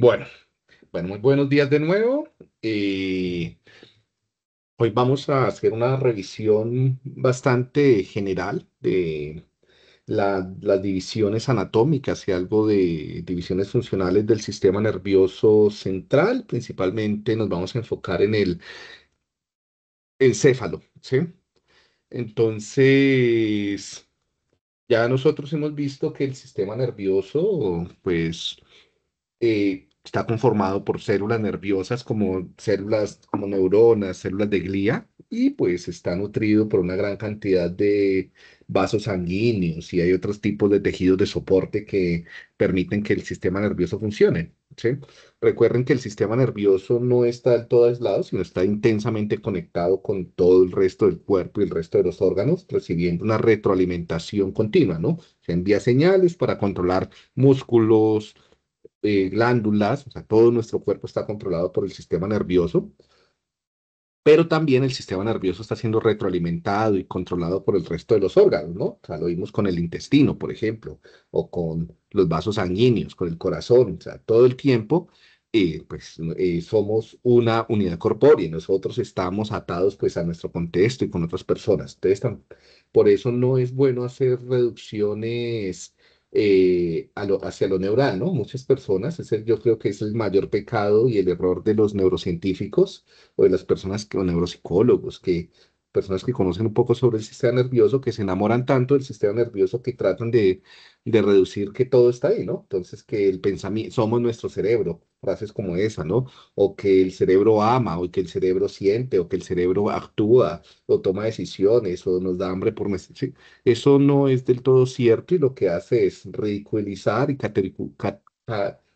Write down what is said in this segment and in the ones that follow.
Bueno, bueno, muy buenos días de nuevo. Eh, hoy vamos a hacer una revisión bastante general de las divisiones anatómicas y algo de divisiones funcionales del sistema nervioso central. Principalmente nos vamos a enfocar en el encéfalo, ¿sí? Entonces, ya nosotros hemos visto que el sistema nervioso, pues... Eh, está conformado por células nerviosas como células, como neuronas, células de glía, y pues está nutrido por una gran cantidad de vasos sanguíneos y hay otros tipos de tejidos de soporte que permiten que el sistema nervioso funcione. Recuerden que el sistema nervioso no está del todo aislado, sino está intensamente conectado con todo el resto del cuerpo y el resto de los órganos, recibiendo una retroalimentación continua, ¿no? Se envía señales para controlar músculos, eh, glándulas, o sea, todo nuestro cuerpo está controlado por el sistema nervioso, pero también el sistema nervioso está siendo retroalimentado y controlado por el resto de los órganos, ¿no? O sea, lo vimos con el intestino, por ejemplo, o con los vasos sanguíneos, con el corazón, o sea, todo el tiempo. Eh, pues eh, somos una unidad corpórea y nosotros estamos atados pues a nuestro contexto y con otras personas. Entonces, por eso no es bueno hacer reducciones eh, hacia lo neural, ¿no? Muchas personas, yo creo que es el mayor pecado y el error de los neurocientíficos o de las personas que, o neuropsicólogos que personas que conocen un poco sobre el sistema nervioso, que se enamoran tanto del sistema nervioso que tratan de, de reducir que todo está ahí, ¿no? Entonces, que el pensamiento, somos nuestro cerebro, frases como esa, ¿no? O que el cerebro ama, o que el cerebro siente, o que el cerebro actúa, o toma decisiones, o nos da hambre por meses Eso no es del todo cierto y lo que hace es ridiculizar y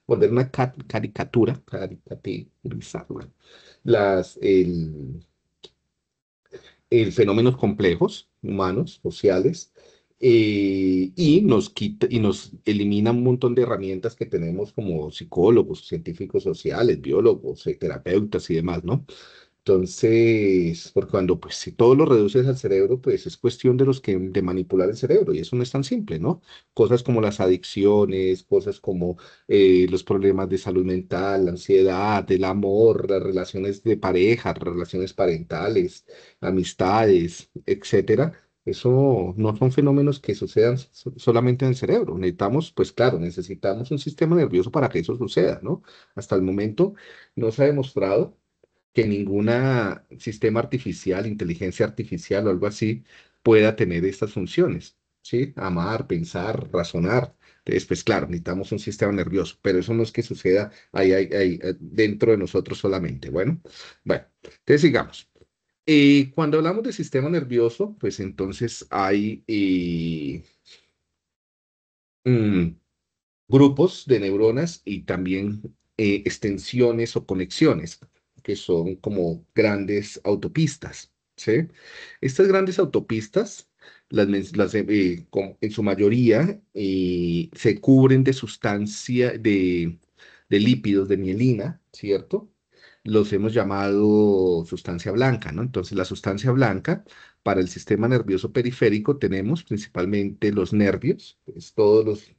poner una caricatura, caricaturizar, las, el fenómenos complejos, humanos, sociales, eh, y, nos quita, y nos elimina un montón de herramientas que tenemos como psicólogos, científicos sociales, biólogos, eh, terapeutas y demás, ¿no? Entonces, porque cuando pues si todo lo reduces al cerebro, pues es cuestión de los que de manipular el cerebro y eso no es tan simple, ¿no? Cosas como las adicciones, cosas como eh, los problemas de salud mental, la ansiedad, el amor, las relaciones de pareja, relaciones parentales, amistades, etcétera. Eso no son fenómenos que sucedan solamente en el cerebro. Necesitamos, pues claro, necesitamos un sistema nervioso para que eso suceda, ¿no? Hasta el momento no se ha demostrado que ninguna sistema artificial, inteligencia artificial o algo así pueda tener estas funciones, ¿sí? Amar, pensar, razonar. Entonces, pues claro, necesitamos un sistema nervioso, pero eso no es que suceda ahí, eh, dentro de nosotros solamente. Bueno, bueno, entonces sigamos. Y eh, cuando hablamos de sistema nervioso, pues entonces hay eh, mm, grupos de neuronas y también extensiones o conexiones que son como grandes autopistas. ¿sí? Estas grandes autopistas, las, eh, eh, en su mayoría, eh, se cubren de sustancia, de, lípidos, de mielina, ¿cierto? los hemos llamado sustancia blanca, ¿no? Entonces, la sustancia blanca para el sistema nervioso periférico tenemos principalmente los nervios, pues, todos los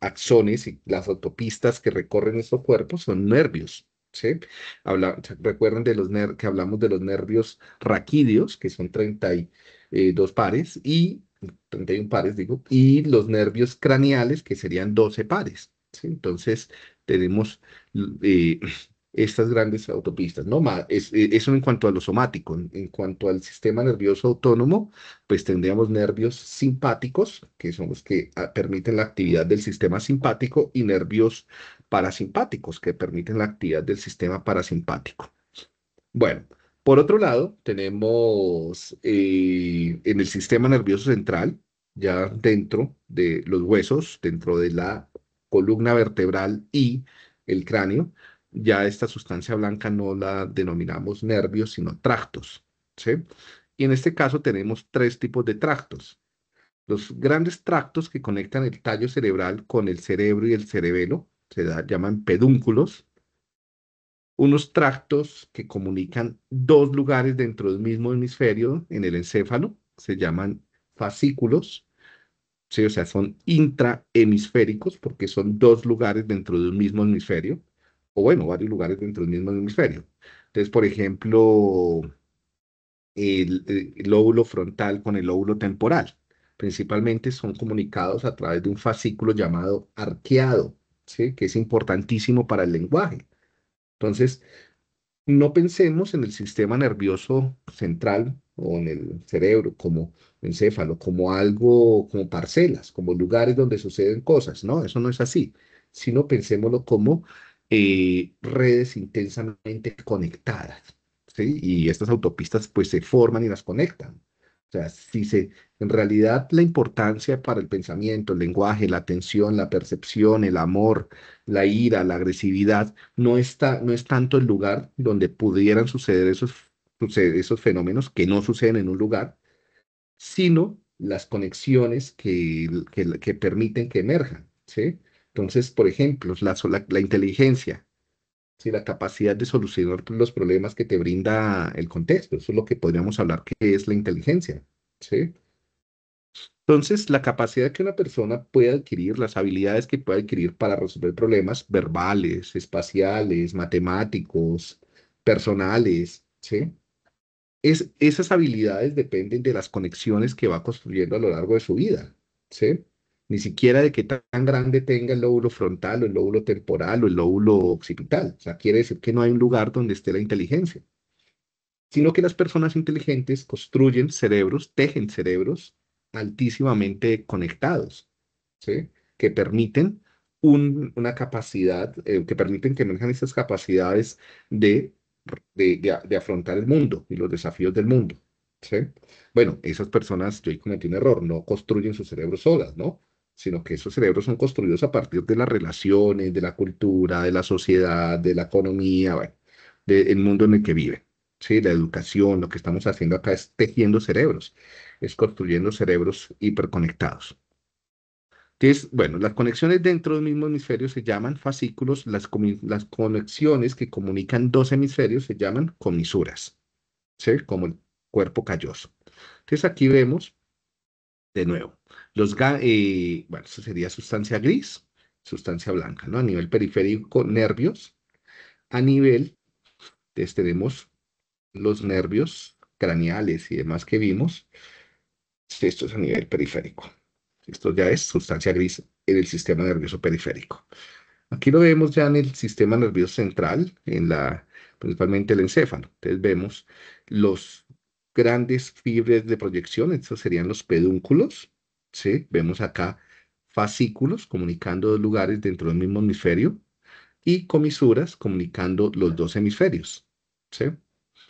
axones y las autopistas que recorren nuestro cuerpo son nervios, recuerden de los que hablamos de los nervios raquídeos, que son 32 eh, pares, y 31 pares, digo, y los nervios craneales, que serían 12 pares. Entonces, tenemos eh, estas grandes autopistas, ¿no? Eh, eso en cuanto a lo somático. En, en, cuanto al sistema nervioso autónomo, pues tendríamos nervios simpáticos, que son los que ah, permiten la actividad del sistema simpático, y nervios parasimpáticos que permiten la actividad del sistema parasimpático. Bueno, por otro lado, tenemos eh, en el sistema nervioso central, ya dentro de los huesos, dentro de la columna vertebral y el cráneo, ya esta sustancia blanca no la denominamos nervios, sino tractos. Y en este caso tenemos tres tipos de tractos. Los grandes tractos que conectan el tallo cerebral con el cerebro y el cerebelo, se llaman pedúnculos, unos tractos que comunican dos lugares dentro del mismo hemisferio en el encéfalo, se llaman fascículos, o sea, son intrahemisféricos porque son dos lugares dentro del mismo hemisferio, o bueno, varios lugares dentro del mismo hemisferio. Entonces, por ejemplo, el eh, lóbulo frontal con el lóbulo temporal, principalmente son comunicados a través de un fascículo llamado arqueado, que es importantísimo para el lenguaje. Entonces, no pensemos en el sistema nervioso central o en el cerebro como encéfalo, como algo, como parcelas, como lugares donde suceden cosas, ¿no? Eso no es así, sino pensémoslo como eh, redes intensamente conectadas, ¿sí? Y estas autopistas pues se forman y las conectan. O sea, si se, en realidad la importancia para el pensamiento, el lenguaje, la atención, la percepción, el amor, la ira, la agresividad, no, está, no es tanto el lugar donde pudieran suceder esos, esos fenómenos que no suceden en un lugar, sino las conexiones que, que, permiten que emerjan. ¿sí? Entonces, por ejemplo, la inteligencia, la capacidad de solucionar los problemas que te brinda el contexto. Eso es lo que podríamos hablar que es la inteligencia. ¿sí? Entonces, la capacidad que una persona puede adquirir, las habilidades que puede adquirir para resolver problemas verbales, espaciales, matemáticos, personales, ¿sí? Es, esas habilidades dependen de las conexiones que va construyendo a lo largo de su vida, ¿sí? ni siquiera de qué tan grande tenga el lóbulo frontal o el lóbulo temporal o el lóbulo occipital. O sea, quiere decir que no hay un lugar donde esté la inteligencia, sino que las personas inteligentes construyen cerebros, tejen cerebros altísimamente conectados, ¿sí? que permiten una capacidad, eh, que permiten que emerjan esas capacidades de, afrontar el mundo y los desafíos del mundo. ¿Sí? Bueno, esas personas, yo cometí un error, no construyen sus cerebros solas, ¿no? sino que esos cerebros son construidos a partir de las relaciones, de la cultura, de la sociedad, de la economía, bueno, del mundo en el que viven. ¿sí? La educación, lo que estamos haciendo acá es tejiendo cerebros, es construyendo cerebros hiperconectados. Entonces, bueno, las conexiones dentro del mismo hemisferio se llaman fascículos, las, las conexiones que comunican dos hemisferios se llaman comisuras, ¿sí? como el cuerpo calloso. Entonces aquí vemos de nuevo los, eh, bueno, sería sustancia gris, sustancia blanca, ¿no? A nivel periférico, nervios. A nivel, entonces tenemos los nervios craneales y demás que vimos. Esto es a nivel periférico. Esto ya es sustancia gris en el sistema nervioso periférico. Aquí lo vemos ya en el sistema nervioso central, en la, principalmente el encéfalo. Entonces vemos los grandes fibras de proyección, estos serían los pedúnculos, ¿sí? Vemos acá fascículos comunicando dos lugares dentro del mismo hemisferio y comisuras comunicando los dos hemisferios, ¿sí?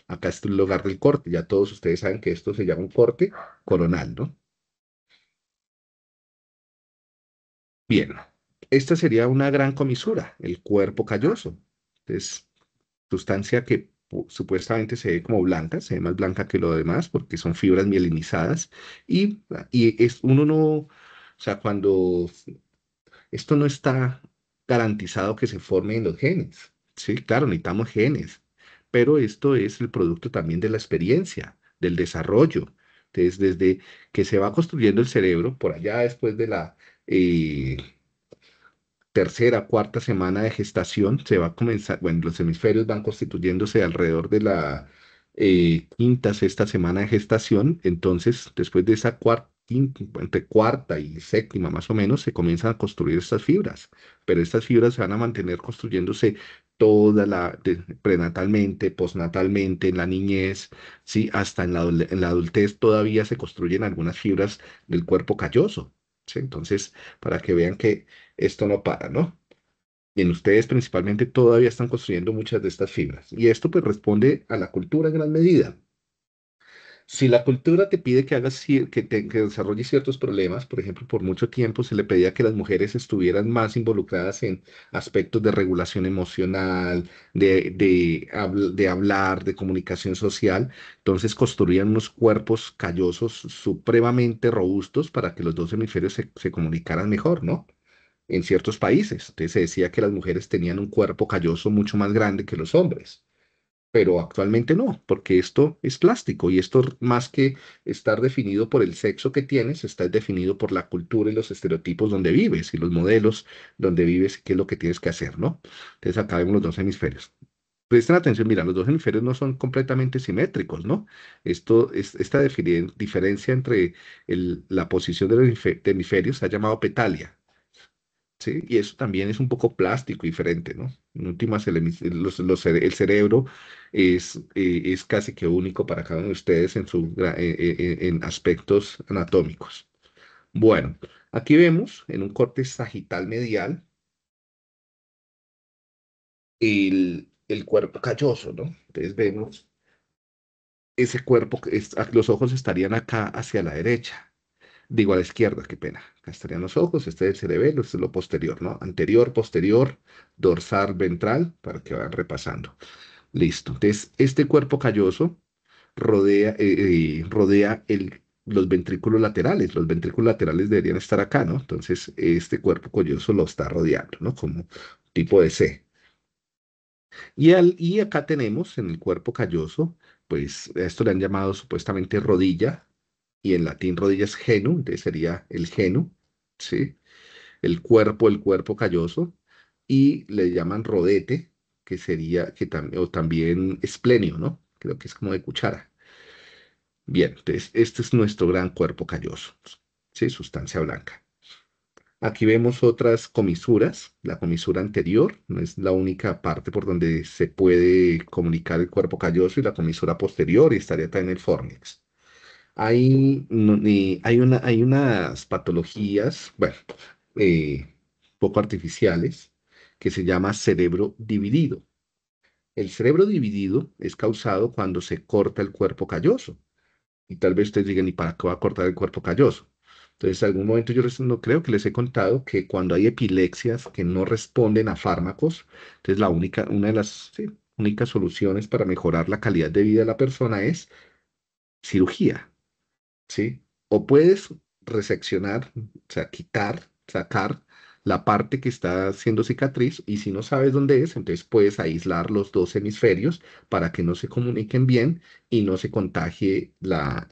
Acá es el lugar del corte, ya todos ustedes saben que esto se llama un corte coronal, ¿no? Bien, esta sería una gran comisura, el cuerpo calloso. Es sustancia que supuestamente se ve como blanca, se ve más blanca que lo demás porque son fibras mielinizadas y, y es, uno no, o sea, cuando esto no está garantizado que se forme en los genes, sí, claro, necesitamos genes, pero esto es el producto también de la experiencia, del desarrollo, Entonces, desde que se va construyendo el cerebro, por allá después de la... Eh, tercera, cuarta semana de gestación, se va a comenzar, bueno, los hemisferios van constituyéndose alrededor de la eh, quinta, sexta semana de gestación, entonces después de esa cuarta, entre cuarta y séptima más o menos, se comienzan a construir estas fibras, pero estas fibras se van a mantener construyéndose toda la prenatalmente, postnatalmente, en la niñez, ¿sí? hasta en la adultez todavía se construyen algunas fibras del cuerpo calloso, entonces, para que vean que esto no para, ¿no? Y en ustedes principalmente todavía están construyendo muchas de estas fibras. Y esto pues responde a la cultura en gran medida, si la cultura te pide que, hagas, que, desarrolles ciertos problemas, por ejemplo, por mucho tiempo se le pedía que las mujeres estuvieran más involucradas en aspectos de regulación emocional, de, hablar, de comunicación social, entonces construían unos cuerpos callosos supremamente robustos para que los dos hemisferios se, se comunicaran mejor, ¿no? en ciertos países. Entonces se decía que las mujeres tenían un cuerpo calloso mucho más grande que los hombres pero actualmente no, porque esto es plástico y esto más que estar definido por el sexo que tienes, está definido por la cultura y los estereotipos donde vives y los modelos donde vives y qué es lo que tienes que hacer, ¿no? Entonces acá vemos los dos hemisferios. Presten atención, mira, los dos hemisferios no son completamente simétricos, ¿no? Esto, esta diferencia entre la posición de los hemisferios se ha llamado petalia, ¿sí? Y eso también es un poco plástico, diferente, ¿no? En últimas, el, cerebro es, eh, es casi que único para cada uno de ustedes en, su, eh, eh, en, aspectos anatómicos. Bueno, aquí vemos en un corte sagital medial el, el cuerpo calloso, ¿no? Entonces vemos ese cuerpo, es, los ojos estarían acá hacia la derecha, digo a la izquierda, qué pena. Acá estarían los ojos, este es el cerebelo, este es lo posterior, ¿no? Anterior, posterior, dorsal, ventral, para que vayan repasando. Listo. Entonces, este cuerpo calloso rodea, eh, eh, rodea el, los ventrículos laterales. Los ventrículos laterales deberían estar acá, ¿no? Entonces, este cuerpo calloso lo está rodeando, ¿no? Como tipo de C. Y, y acá tenemos en el cuerpo calloso, pues esto le han llamado supuestamente rodilla, y en latín rodillas es genu, entonces sería el genu, ¿sí? El cuerpo, el cuerpo calloso, y le llaman rodete, que sería, que o también esplenio, ¿no? Creo que es como de cuchara. Bien, entonces este es nuestro gran cuerpo calloso, ¿sí? Sustancia blanca. Aquí vemos otras comisuras. La comisura anterior no es la única parte por donde se puede comunicar el cuerpo calloso y la comisura posterior y estaría también el fornix. Hay, hay, una, hay unas patologías, bueno, eh, poco artificiales, que se llama cerebro dividido. El cerebro dividido es causado cuando se corta el cuerpo calloso. Y tal vez ustedes digan, ¿y para qué va a cortar el cuerpo calloso? Entonces, en algún momento yo no creo que les he contado que cuando hay epilepsias que no responden a fármacos, entonces la única, una de las únicas soluciones para mejorar la calidad de vida de la persona es cirugía. ¿sí? O puedes reseccionar, o sea, quitar, sacar la parte que está haciendo cicatriz y si no sabes dónde es, entonces puedes aislar los dos hemisferios para que no se comuniquen bien y no se contagie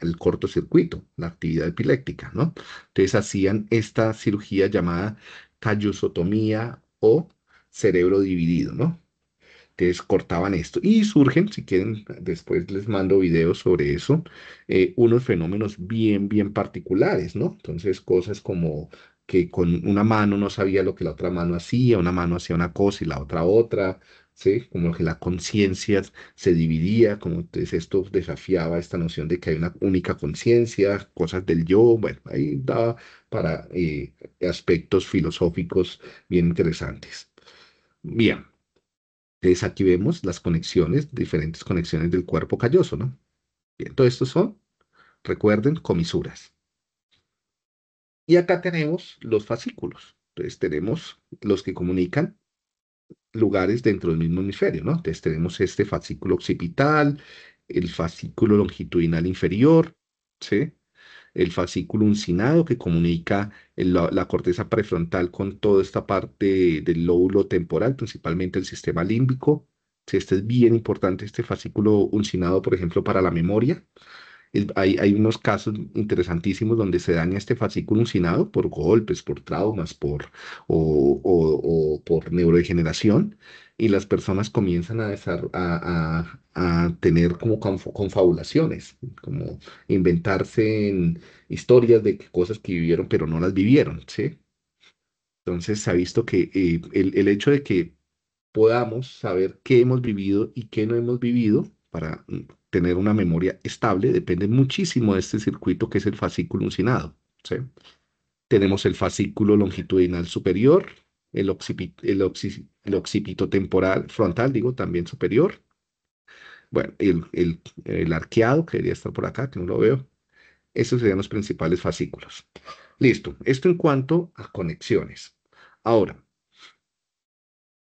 el cortocircuito, la actividad epiléptica, ¿no? Entonces hacían esta cirugía llamada callosotomía o cerebro dividido, ¿no? que cortaban esto y surgen, si quieren, después les mando videos sobre eso, eh, unos fenómenos bien, bien particulares, ¿no? Entonces cosas como que con una mano no sabía lo que la otra mano hacía, una mano hacía una cosa y la otra otra, ¿sí? Como que la conciencia se dividía, como entonces esto desafiaba esta noción de que hay una única conciencia, cosas del yo, bueno, ahí daba para eh, aspectos filosóficos bien interesantes. Bien. Entonces aquí vemos las conexiones, diferentes conexiones del cuerpo calloso, ¿no? Bien, todo esto son, recuerden, comisuras. Y acá tenemos los fascículos. Entonces tenemos los que comunican lugares dentro del mismo hemisferio, ¿no? Entonces tenemos este fascículo occipital, el fascículo longitudinal inferior, ¿sí? el fascículo uncinado que comunica la, corteza prefrontal con toda esta parte del lóbulo temporal, principalmente el sistema límbico. Si este es bien importante, este fascículo uncinado, por ejemplo, para la memoria. hay, unos casos interesantísimos donde se daña este fascículo uncinado por golpes, por traumas, por, o, o por neurodegeneración y las personas comienzan a, a, tener como confabulaciones, como inventarse historias de cosas que vivieron pero no las vivieron, ¿sí? Entonces se ha visto que eh, el, hecho de que podamos saber qué hemos vivido y qué no hemos vivido para mm, tener una memoria estable depende muchísimo de este circuito que es el fascículo uncinado. ¿sí? Tenemos el fascículo longitudinal superior, el, occipito, temporal, frontal, digo, también superior. Bueno, el, el, arqueado, que debería estar por acá, que no lo veo. Esos serían los principales fascículos. Listo, esto en cuanto a conexiones. Ahora,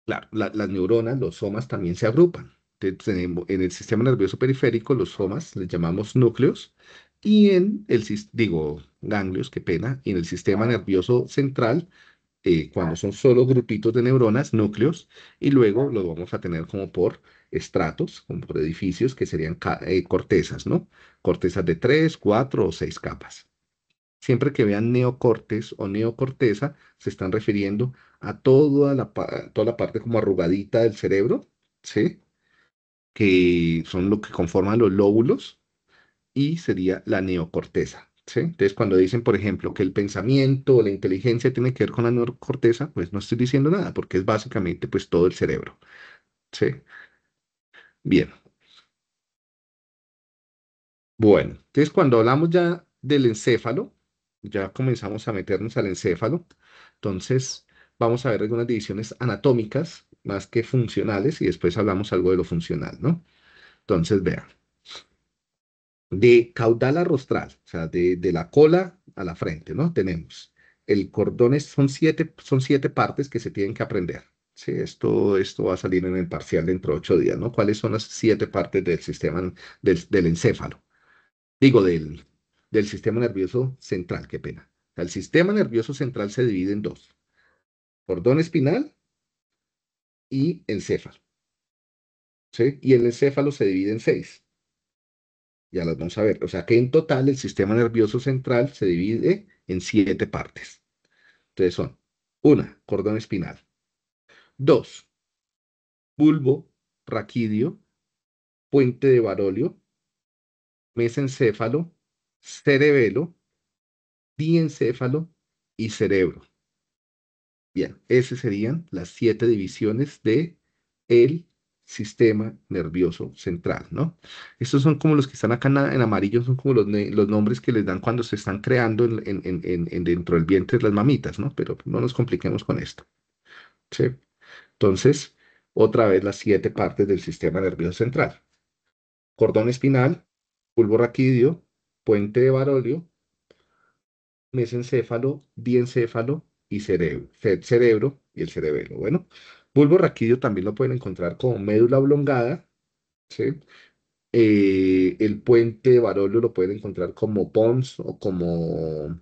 las neuronas, los somas también se agrupan. en el sistema nervioso periférico, los somas les llamamos núcleos, y en el, digo, ganglios, qué pena, y en el sistema nervioso central eh, cuando son solo grupitos de neuronas, núcleos, y luego los vamos a tener como por estratos, como por edificios que serían eh, cortezas, ¿no? Cortezas de tres, cuatro o seis capas. Siempre que vean neocortes o neocorteza, se están refiriendo a toda la, toda la parte como arrugadita del cerebro, ¿sí? Que son lo que conforman los lóbulos y sería la neocorteza. Entonces, cuando dicen, por ejemplo, que el pensamiento o la inteligencia tiene que ver con la neurocorteza, pues no estoy diciendo nada, porque es básicamente pues todo el cerebro, Bien. Bueno, entonces cuando hablamos ya del encéfalo, ya comenzamos a meternos al encéfalo, entonces vamos a ver algunas divisiones anatómicas más que funcionales y después hablamos algo de lo funcional, ¿no? Entonces, vean de caudal a rostral, o sea, de, la cola a la frente, ¿no? Tenemos el cordón, son, siete, son siete partes que se tienen que aprender. Sí, esto, esto va a salir en el parcial dentro de ocho días, ¿no? ¿Cuáles son las siete partes del sistema del, encéfalo? Digo, del, del sistema nervioso central, qué pena. El sistema nervioso central se divide en dos. Cordón espinal y encéfalo. ¿Sí? Y el encéfalo se divide en seis ya las vamos a ver. O sea que en total el sistema nervioso central se divide en siete partes. Entonces son, una, cordón espinal. Dos, bulbo raquidio, puente de varolio, mesencéfalo, cerebelo, diencéfalo y cerebro. Bien, esas serían las siete divisiones de el sistema nervioso central, ¿no? Estos son como los que están acá en amarillo, son como los, nombres que les dan cuando se están creando en, dentro del vientre de las mamitas, ¿no? Pero no nos compliquemos con esto, ¿sí? Entonces, otra vez las siete partes del sistema nervioso central. Cordón espinal, pulvo raquídeo, puente de Barolio, mesencéfalo, diencéfalo y cerebro, cerebro y el cerebelo. Bueno, Bulbo raquídeo también lo pueden encontrar como médula oblongada, eh, el puente de varolio lo pueden encontrar como pons o como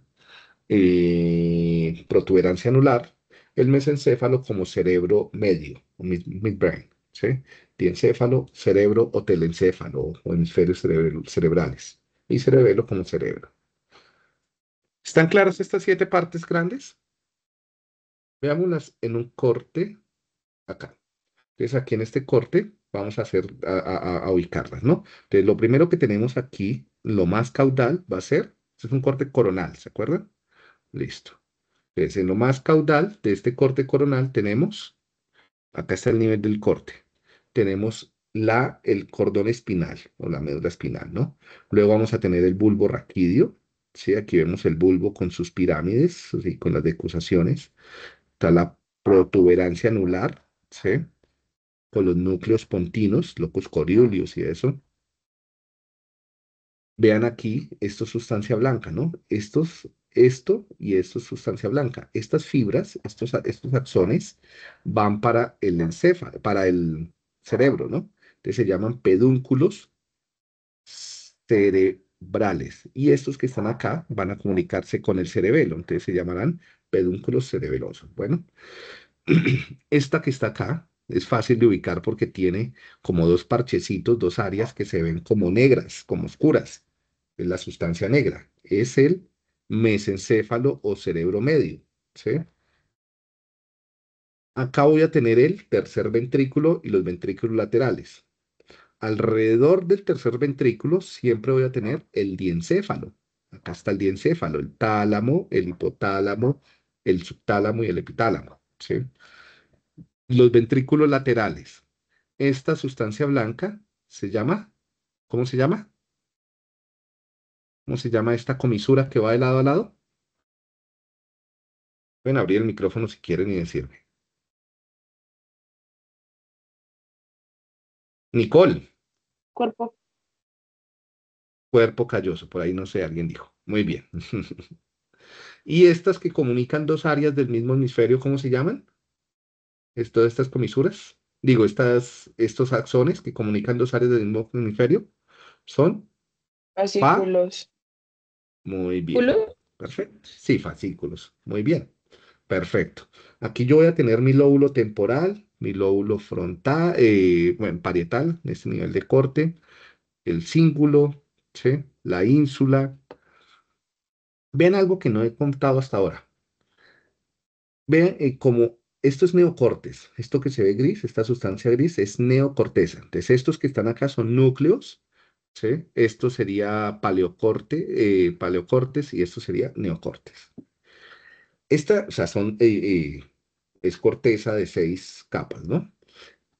eh, protuberancia anular. El mesencéfalo como cerebro medio, midbrain. ¿sí? Diencéfalo, cerebro o telencéfalo o hemisferios cerebrales. Y cerebelo como cerebro. ¿Están claras estas siete partes grandes? Veámoslas en un corte acá. Entonces aquí en este corte vamos a, hacer, a, ubicarlas, ¿no? Entonces lo primero que tenemos aquí, lo más caudal va a ser, este es un corte coronal, ¿se acuerdan? Listo. Entonces en lo más caudal de este corte coronal tenemos, acá está el nivel del corte, tenemos la, el cordón espinal o la médula espinal, ¿no? Luego vamos a tener el bulbo raquídeo, ¿sí? Aquí vemos el bulbo con sus pirámides, y con las decusaciones. Está la protuberancia anular, con los núcleos pontinos, locus coriolius y eso. Vean aquí, esto es sustancia blanca, ¿no? Estos, esto y esto es sustancia blanca. Estas fibras, estos, estos axones, van para el encéfalo, para el cerebro, ¿no? Entonces se llaman pedúnculos cerebrales. Y estos que están acá van a comunicarse con el cerebelo, entonces se llamarán pedúnculos cerebelosos. Bueno, Esta que está acá es fácil de ubicar porque tiene como dos parchecitos, dos áreas que se ven como negras, como oscuras. Es la sustancia negra. Es el mesencéfalo o cerebro medio. ¿sí? Acá voy a tener el tercer ventrículo y los ventrículos laterales. Alrededor del tercer ventrículo siempre voy a tener el diencéfalo. Acá está el diencéfalo, el tálamo, el hipotálamo, el subtálamo y el epitálamo. ¿sí? Los ventrículos laterales. Esta sustancia blanca se llama, ¿cómo se llama? ¿Cómo se llama esta comisura que va de lado a lado? Pueden abrir el micrófono si quieren y decirme. Nicole. Cuerpo. Cuerpo calloso, por ahí no sé, alguien dijo. Muy bien. Y estas que comunican dos áreas del mismo hemisferio, ¿cómo se llaman? estas comisuras, digo, estas, estos axones que comunican dos áreas del mismo hemisferio, son ah, fascículos. Muy bien. Perfecto. Sí, fascículos. Muy bien. Perfecto. Aquí yo voy a tener mi lóbulo temporal, mi lóbulo frontal, eh, bueno, parietal, en este nivel de corte, el cíngulo, la ínsula, Vean algo que no he contado hasta ahora. Vean eh, como esto es neocortes. Esto que se ve gris, esta sustancia gris, es neocorteza. Entonces, estos que están acá son núcleos. ¿sí? Esto sería paleocorte, eh, paleocortes y esto sería neocortes. Esta, o sea, eh, es corteza de seis capas, ¿no?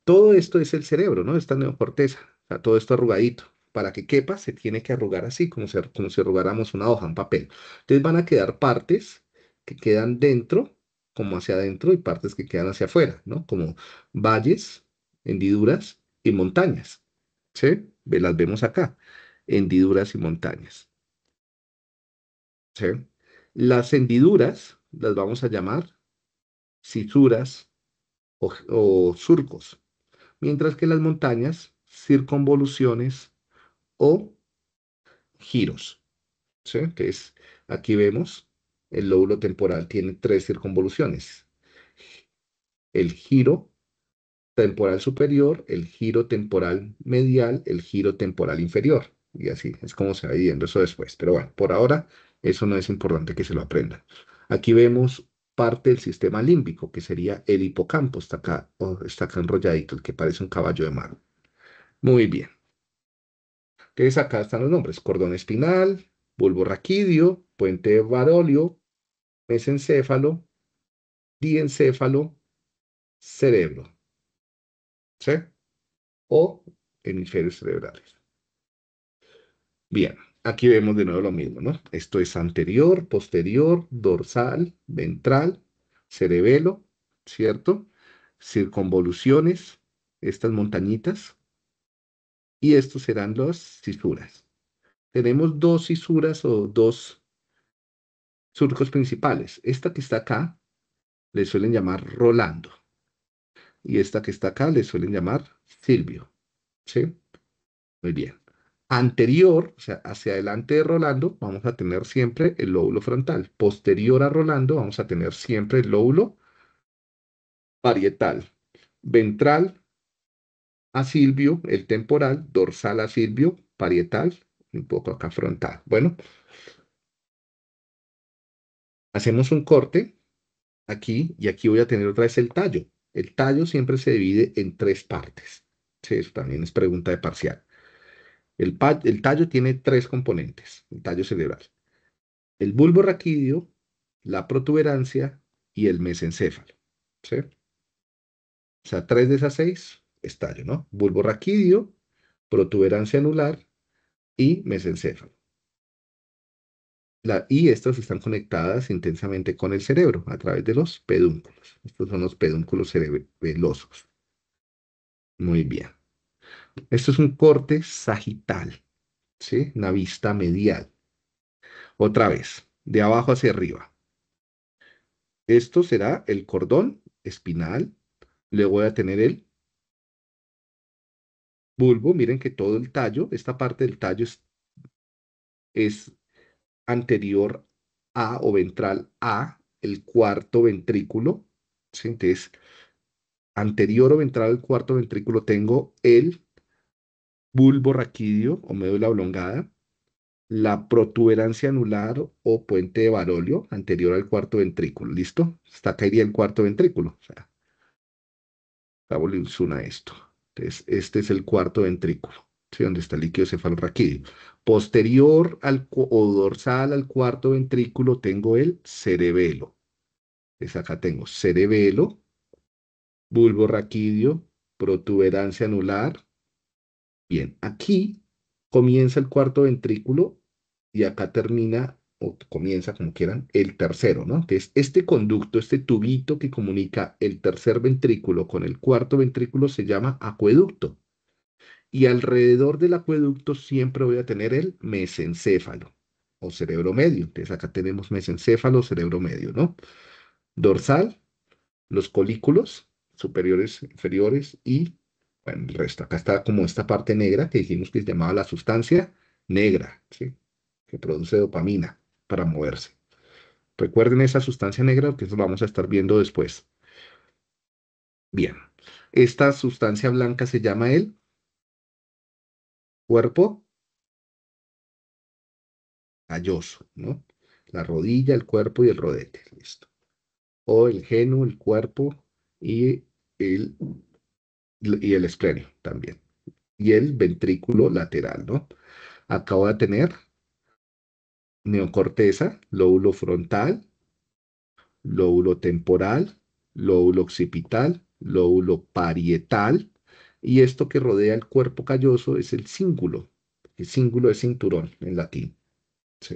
Todo esto es el cerebro, ¿no? Esta neocorteza, o todo esto arrugadito para que quepa, se tiene que arrugar así, como si, como arrugáramos una hoja, en papel. Entonces van a quedar partes que quedan dentro, como hacia adentro, y partes que quedan hacia afuera, ¿no? Como valles, hendiduras y montañas, ¿sí? Las vemos acá, hendiduras y montañas. ¿Sí? Las hendiduras las vamos a llamar cisuras o surcos, mientras que las montañas circunvoluciones o giros, ¿sí? que es, aquí vemos, el lóbulo temporal tiene tres circunvoluciones. El giro temporal superior, el giro temporal medial, el giro temporal inferior. Y así es como se va viendo eso después. Pero bueno, por ahora eso no es importante que se lo aprendan. Aquí vemos parte del sistema límbico, que sería el hipocampo. Está acá, oh, está acá enrolladito, el que parece un caballo de mar. Muy bien. Entonces acá están los nombres, cordón espinal, bulbo raquídeo, puente varolio, mesencéfalo, diencéfalo, cerebro. ¿Sí? O hemisferios cerebrales. Bien, aquí vemos de nuevo lo mismo, ¿no? Esto es anterior, posterior, dorsal, ventral, cerebelo, ¿cierto? Circunvoluciones, estas montañitas, y estos serán las fisuras. Tenemos dos fisuras o dos surcos principales. Esta que está acá le suelen llamar Rolando y esta que está acá le suelen llamar Silvio. ¿Sí? Muy bien. Anterior, o sea, hacia adelante de Rolando, vamos a tener siempre el lóbulo frontal. Posterior a Rolando, vamos a tener siempre el lóbulo parietal. Ventral, Silvio, el temporal, dorsal a Silvio, parietal, un poco acá frontal. Bueno, hacemos un corte aquí y aquí voy a tener otra vez el tallo. El tallo siempre se divide en tres partes. Sí, eso también es pregunta de parcial. El, tallo tiene tres componentes, el tallo cerebral. El bulbo raquídeo, la protuberancia y el mesencéfalo. O sea, tres de esas seis estallo, ¿no? Bulbo raquídeo, protuberancia anular y mesencéfalo. y estas están conectadas intensamente con el cerebro a través de los pedúnculos. Estos son los pedúnculos cerebelosos. Muy bien. Esto es un corte sagital, ¿sí? Una vista medial. Otra vez, de abajo hacia arriba. Esto será el cordón espinal. Luego voy a tener el bulbo, miren que todo el tallo, esta parte del tallo es, anterior a o ventral a el cuarto ventrículo. ¿sí? Entonces, anterior o ventral al cuarto ventrículo tengo el bulbo raquídeo o médula oblongada, la protuberancia anular o puente de varolio anterior al cuarto ventrículo. ¿Listo? Está acá el cuarto ventrículo. O sea, esto. Este, este es, el cuarto ventrículo, ¿sí? donde está el líquido cefalorraquídeo. Posterior al, o dorsal al cuarto ventrículo tengo el cerebelo. Es acá tengo cerebelo, bulbo raquídeo, protuberancia anular. Bien, aquí comienza el cuarto ventrículo y acá termina o comienza, como quieran, el tercero, ¿no? Que es este conducto, este tubito que comunica el tercer ventrículo con el cuarto ventrículo se llama acueducto. Y alrededor del acueducto siempre voy a tener el mesencéfalo o cerebro medio. Entonces acá tenemos mesencéfalo, cerebro medio, ¿no? Dorsal, los colículos superiores, inferiores y el resto. Acá está como esta parte negra que dijimos que es llamada la sustancia negra, ¿sí? Que produce dopamina para moverse. Recuerden esa sustancia negra que eso vamos a estar viendo después. Bien, esta sustancia blanca se llama el cuerpo calloso, ¿no? La rodilla, el cuerpo y el rodete, listo. O el geno, el cuerpo y el, y el esplenio también. Y el ventrículo lateral, ¿no? Acabo de tener neocorteza, lóbulo frontal, lóbulo temporal, lóbulo occipital, lóbulo parietal, y esto que rodea el cuerpo calloso es el cíngulo. El cíngulo es cinturón en latín. ¿sí?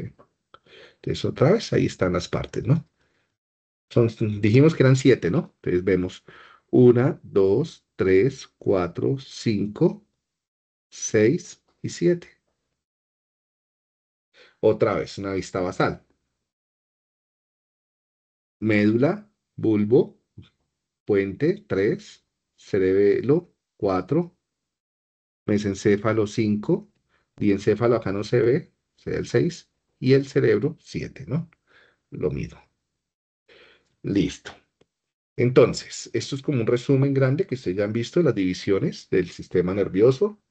Entonces, otra vez, ahí están las partes, ¿no? Son, dijimos que eran siete, ¿no? Entonces vemos una, dos, tres, cuatro, cinco, seis y siete. Otra vez, una vista basal. Médula, bulbo, puente, 3, cerebelo, 4, mesencéfalo, 5, diencéfalo acá no se ve, se ve el 6, y el cerebro, 7, ¿no? Lo mido. Listo. Entonces, esto es como un resumen grande que ustedes ya han visto de las divisiones del sistema nervioso,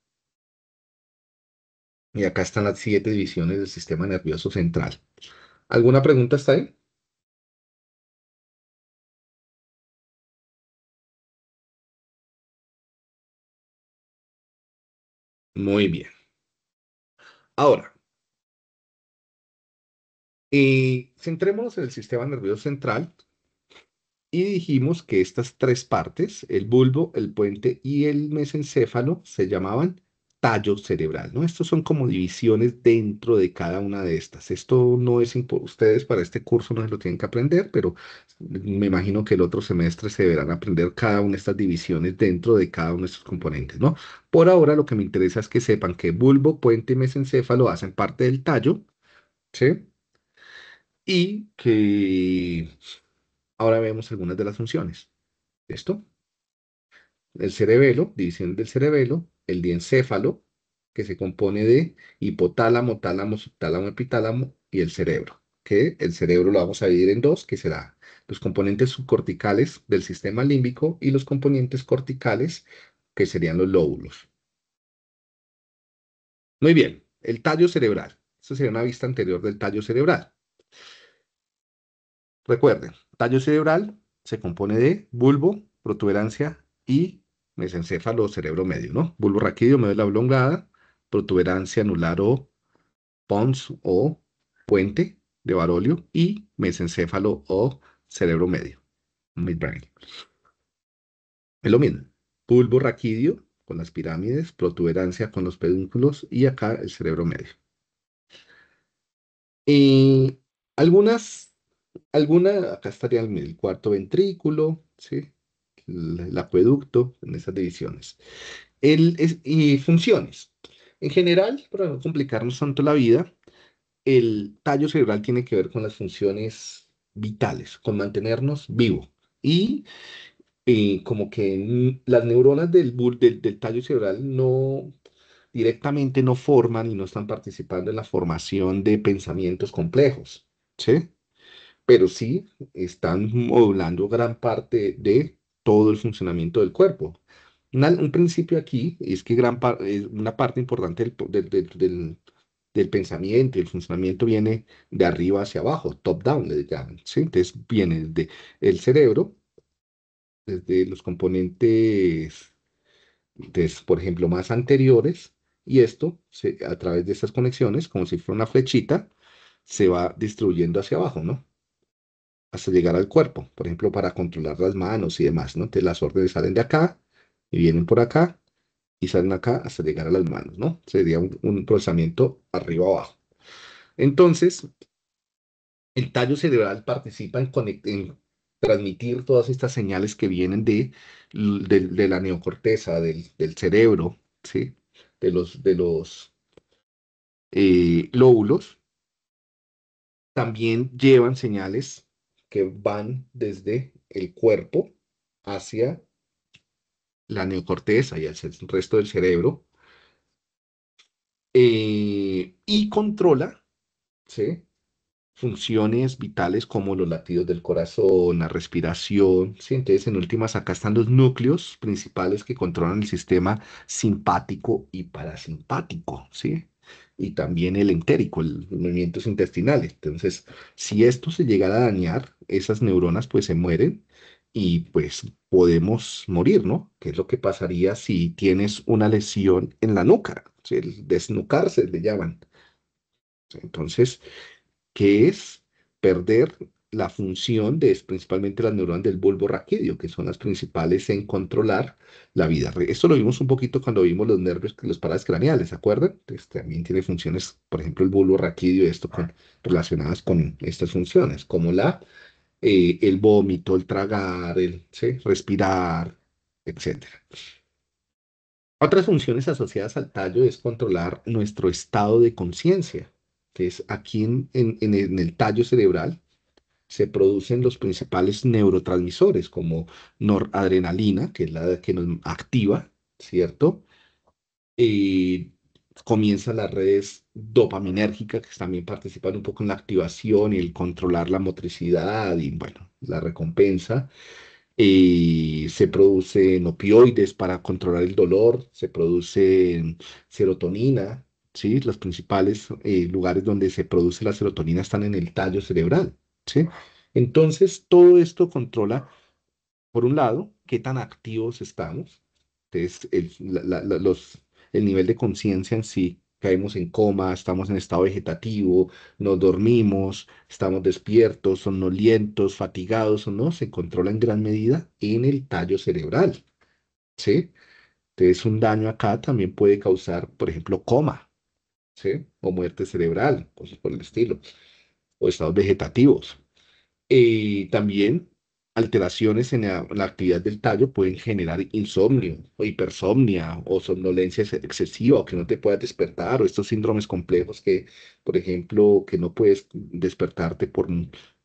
y acá están las siete divisiones del sistema nervioso central. ¿Alguna pregunta está ahí? Muy bien. Ahora, eh, centrémonos en el sistema nervioso central y dijimos que estas tres partes, el bulbo, el puente y el mesencéfalo, se llamaban tallo cerebral, ¿no? Estos son como divisiones dentro de cada una de estas. Esto no es ustedes para este curso no se lo tienen que aprender, pero me imagino que el otro semestre se deberán aprender cada una de estas divisiones dentro de cada uno de estos componentes, ¿no? Por ahora lo que me interesa es que sepan que bulbo, puente y mesencéfalo hacen parte del tallo, ¿sí? Y que ahora vemos algunas de las funciones. ¿Esto? El cerebelo, división del cerebelo, el diencéfalo, que se compone de hipotálamo, tálamo, subtálamo, epitálamo y el cerebro, que el cerebro lo vamos a dividir en dos, que será los componentes subcorticales del sistema límbico y los componentes corticales, que serían los lóbulos. Muy bien, el tallo cerebral. esto sería una vista anterior del tallo cerebral. Recuerden, tallo cerebral se compone de bulbo, protuberancia y mesencéfalo o cerebro medio, ¿no? Bulbo raquídeo, la oblongada, protuberancia anular o pons o puente de varolio y mesencéfalo o cerebro medio, midbrain. Es lo mismo, bulbo raquídeo con las pirámides, protuberancia con los pedúnculos y acá el cerebro medio. Y algunas, alguna, acá estaría el cuarto ventrículo, ¿sí? el acueducto, en esas divisiones. El, y funciones. En general, para no complicarnos tanto la vida, el tallo cerebral tiene que ver con las funciones vitales, con mantenernos vivo. Y, como que las neuronas del, del, del tallo cerebral no directamente no forman y no están participando en la formación de pensamientos complejos, ¿sí? Pero sí están modulando gran parte de todo el funcionamiento del cuerpo. un principio aquí es que gran una parte importante del, pensamiento el funcionamiento viene de arriba hacia abajo, top-down, ¿sí? Entonces viene desde el cerebro, desde los componentes, por ejemplo, más anteriores, y esto, a través de estas conexiones, como si fuera una flechita, se va distribuyendo hacia abajo, ¿no? hasta llegar al cuerpo, por ejemplo, para controlar las manos y demás, ¿no? Entonces las órdenes salen de acá y vienen por acá y salen acá hasta llegar a las manos, ¿no? Sería un, un procesamiento arriba abajo. Entonces, el tallo cerebral participa en, transmitir todas estas señales que vienen de, la neocorteza, del, cerebro, ¿sí? De los, eh, lóbulos. También llevan señales que van desde el cuerpo hacia la neocorteza y hacia el resto del cerebro, eh, y controla ¿sí? funciones vitales como los latidos del corazón, la respiración. ¿sí? Entonces, en últimas, acá están los núcleos principales que controlan el sistema simpático y parasimpático. ¿sí? y también el entérico, los movimientos intestinales. Entonces, si esto se llegara a dañar, esas neuronas pues se mueren y pues podemos morir, ¿no? ¿Qué es lo que pasaría si tienes una lesión en la nuca? El desnucarse le llaman. Entonces, ¿qué es perder la función de principalmente las neuronas del bulbo raquídeo, que son las principales en controlar la vida. Esto lo vimos un poquito cuando vimos los nervios, los pares craneales, ¿se acuerdan? también tiene funciones, por ejemplo, el bulbo raquídeo, esto relacionadas con estas funciones, como la, eh, el vómito, el tragar, el respirar, etc. Otras funciones asociadas al tallo es controlar nuestro estado de conciencia. Entonces, aquí en el tallo cerebral, se producen los principales neurotransmisores como noradrenalina, que es la que nos activa, ¿cierto? Y comienzan las redes dopaminérgicas que también participan un poco en la activación y el controlar la motricidad y, bueno, la recompensa. Y se producen opioides para controlar el dolor, se produce serotonina, ¿sí? Los principales eh, lugares donde se produce la serotonina están en el tallo cerebral. ¿sí? Entonces, todo esto controla, por un lado, qué tan activos estamos, el, nivel de conciencia en sí, caemos en coma, estamos en estado vegetativo, nos dormimos, estamos despiertos, sonolientos fatigados o no, se controla en gran medida en el tallo cerebral, Entonces, un daño acá también puede causar, por ejemplo, coma, O muerte cerebral, cosas por el estilo o estados vegetativos. y eh, también alteraciones en la, actividad del tallo pueden generar insomnio o hipersomnia o somnolencia excesiva o que no te puedas despertar o estos síndromes complejos que, por ejemplo, que no puedes despertarte por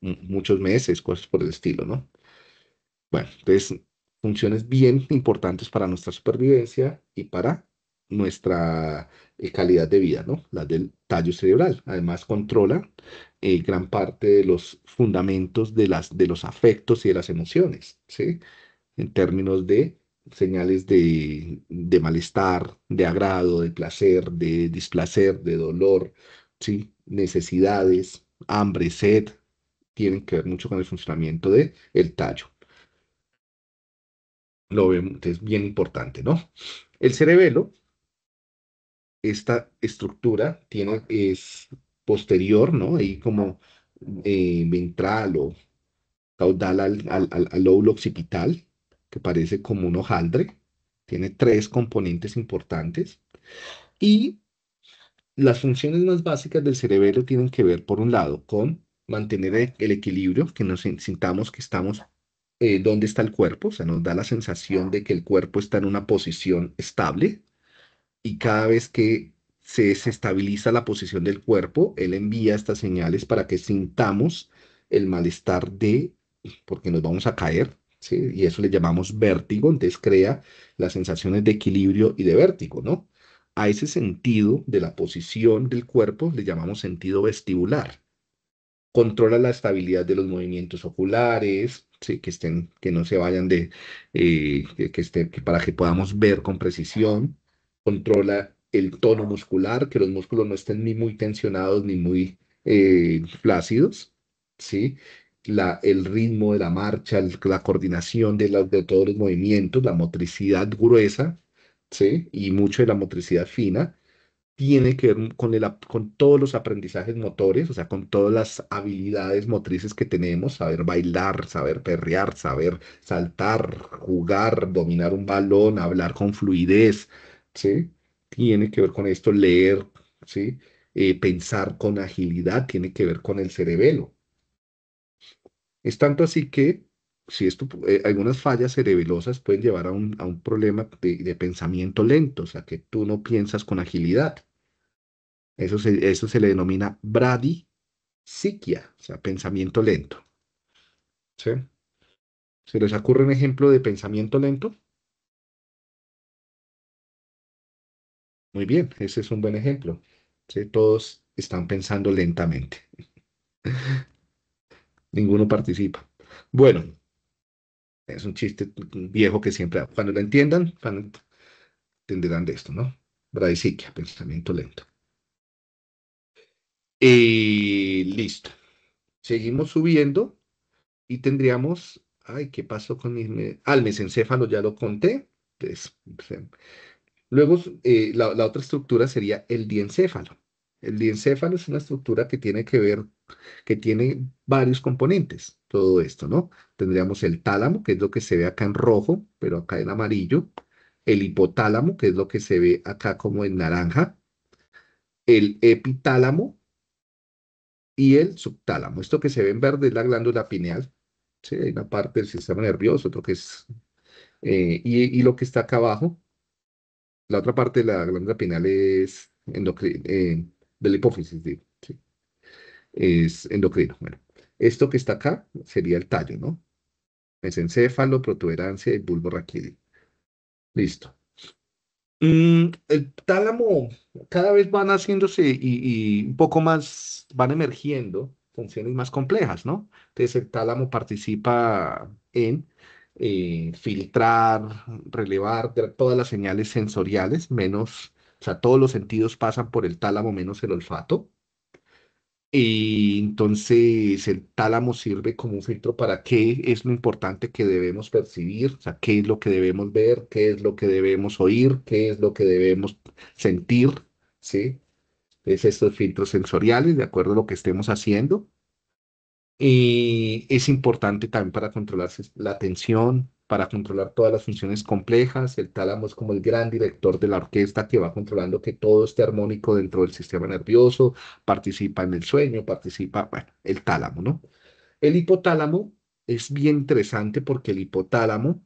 muchos meses, cosas por el estilo, ¿no? Bueno, entonces, funciones bien importantes para nuestra supervivencia y para nuestra eh, calidad de vida, ¿no? La del tallo cerebral. Además, controla eh, gran parte de los fundamentos de, las, de los afectos y de las emociones, ¿sí? En términos de señales de, malestar, de agrado, de placer, de displacer, de dolor, ¿sí? Necesidades, hambre, sed, tienen que ver mucho con el funcionamiento del el tallo. Lo vemos, es bien importante, ¿no? El cerebelo esta estructura tiene, es posterior, ¿no? Ahí como eh, ventral o caudal al, al, lóbulo occipital, que parece como un hojaldre. Tiene tres componentes importantes. Y las funciones más básicas del cerebro tienen que ver, por un lado, con mantener el equilibrio, que nos sintamos que estamos eh, donde está el cuerpo, o sea, nos da la sensación de que el cuerpo está en una posición estable, y cada vez que se estabiliza la posición del cuerpo, él envía estas señales para que sintamos el malestar de, porque nos vamos a caer, ¿sí? y eso le llamamos vértigo, entonces crea las sensaciones de equilibrio y de vértigo, ¿no? A ese sentido de la posición del cuerpo le llamamos sentido vestibular. Controla la estabilidad de los movimientos oculares, que, estén, que no se vayan de, eh, que esté, para que podamos ver con precisión controla el tono muscular, que los músculos no estén ni muy tensionados ni muy eh, flácidos, ¿sí? La, el ritmo de la marcha, la coordinación de, de todos los movimientos, la motricidad gruesa, ¿sí? Y mucho de la motricidad fina, tiene que ver con, el, con todos los aprendizajes motores, o sea, con todas las habilidades motrices que tenemos, saber bailar, saber perrear, saber saltar, jugar, dominar un balón, hablar con fluidez, ¿sí? Tiene que ver con esto, leer, ¿sí? Eh, pensar con agilidad, tiene que ver con el cerebelo. Es tanto así que si esto, eh, algunas fallas cerebelosas pueden llevar a un, problema de, pensamiento lento, o sea, que tú no piensas con agilidad. Eso se, eso se le denomina bradisiquia, o sea, pensamiento lento. ¿Sí? ¿Se les ocurre un ejemplo de pensamiento lento? Muy bien, ese es un buen ejemplo. Todos están pensando lentamente. Ninguno participa. Bueno, es un chiste viejo que siempre, cuando lo entiendan, entenderán de esto, ¿no? Bradiciquia, pensamiento lento. Y eh, listo. Seguimos subiendo y tendríamos, ay, ¿qué pasó con mi... Al ah, mesencéfalo ya lo conté. Pues, Luego, eh, la, otra estructura sería el diencéfalo. El diencéfalo es una estructura que tiene que ver, que tiene varios componentes, todo esto, ¿no? Tendríamos el tálamo, que es lo que se ve acá en rojo, pero acá en amarillo. El hipotálamo, que es lo que se ve acá como en naranja. El epitálamo y el subtálamo. Esto que se ve en verde es la glándula pineal. ¿sí? Hay una parte del sistema nervioso, otro que es... Eh, y, y lo que está acá abajo la otra parte de la glándula pineal es eh, de la hipófisis, es endocrino. Bueno, esto que está acá sería el tallo, ¿no? Es Mesencéfalo, protuberancia y bulbo raquídeo. Listo. Mm, el tálamo cada vez van haciéndose y, un poco más van emergiendo funciones más complejas, ¿no? Entonces el tálamo participa en eh, filtrar, relevar todas las señales sensoriales, menos, o sea, todos los sentidos pasan por el tálamo menos el olfato. Y entonces el tálamo sirve como un filtro para qué es lo importante que debemos percibir, o sea, qué es lo que debemos ver, qué es lo que debemos oír, qué es lo que debemos sentir, ¿sí? Es estos filtros sensoriales, de acuerdo a lo que estemos haciendo y eh, es importante también para controlar la tensión, para controlar todas las funciones complejas. El tálamo es como el gran director de la orquesta que va controlando que todo esté armónico dentro del sistema nervioso, participa en el sueño, participa, bueno, el tálamo, ¿no? El hipotálamo es bien interesante porque el hipotálamo,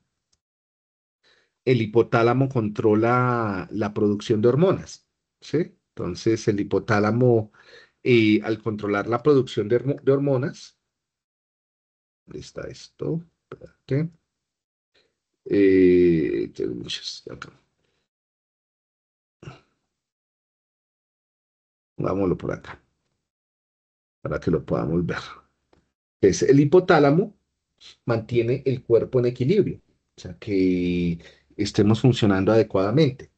el hipotálamo controla la producción de hormonas, ¿sí? Entonces el hipotálamo, eh, al controlar la producción de hormonas, está esto. Eh, Vámonos por acá. Para que lo podamos ver. Es pues, el hipotálamo mantiene el cuerpo en equilibrio. O sea, que estemos funcionando adecuadamente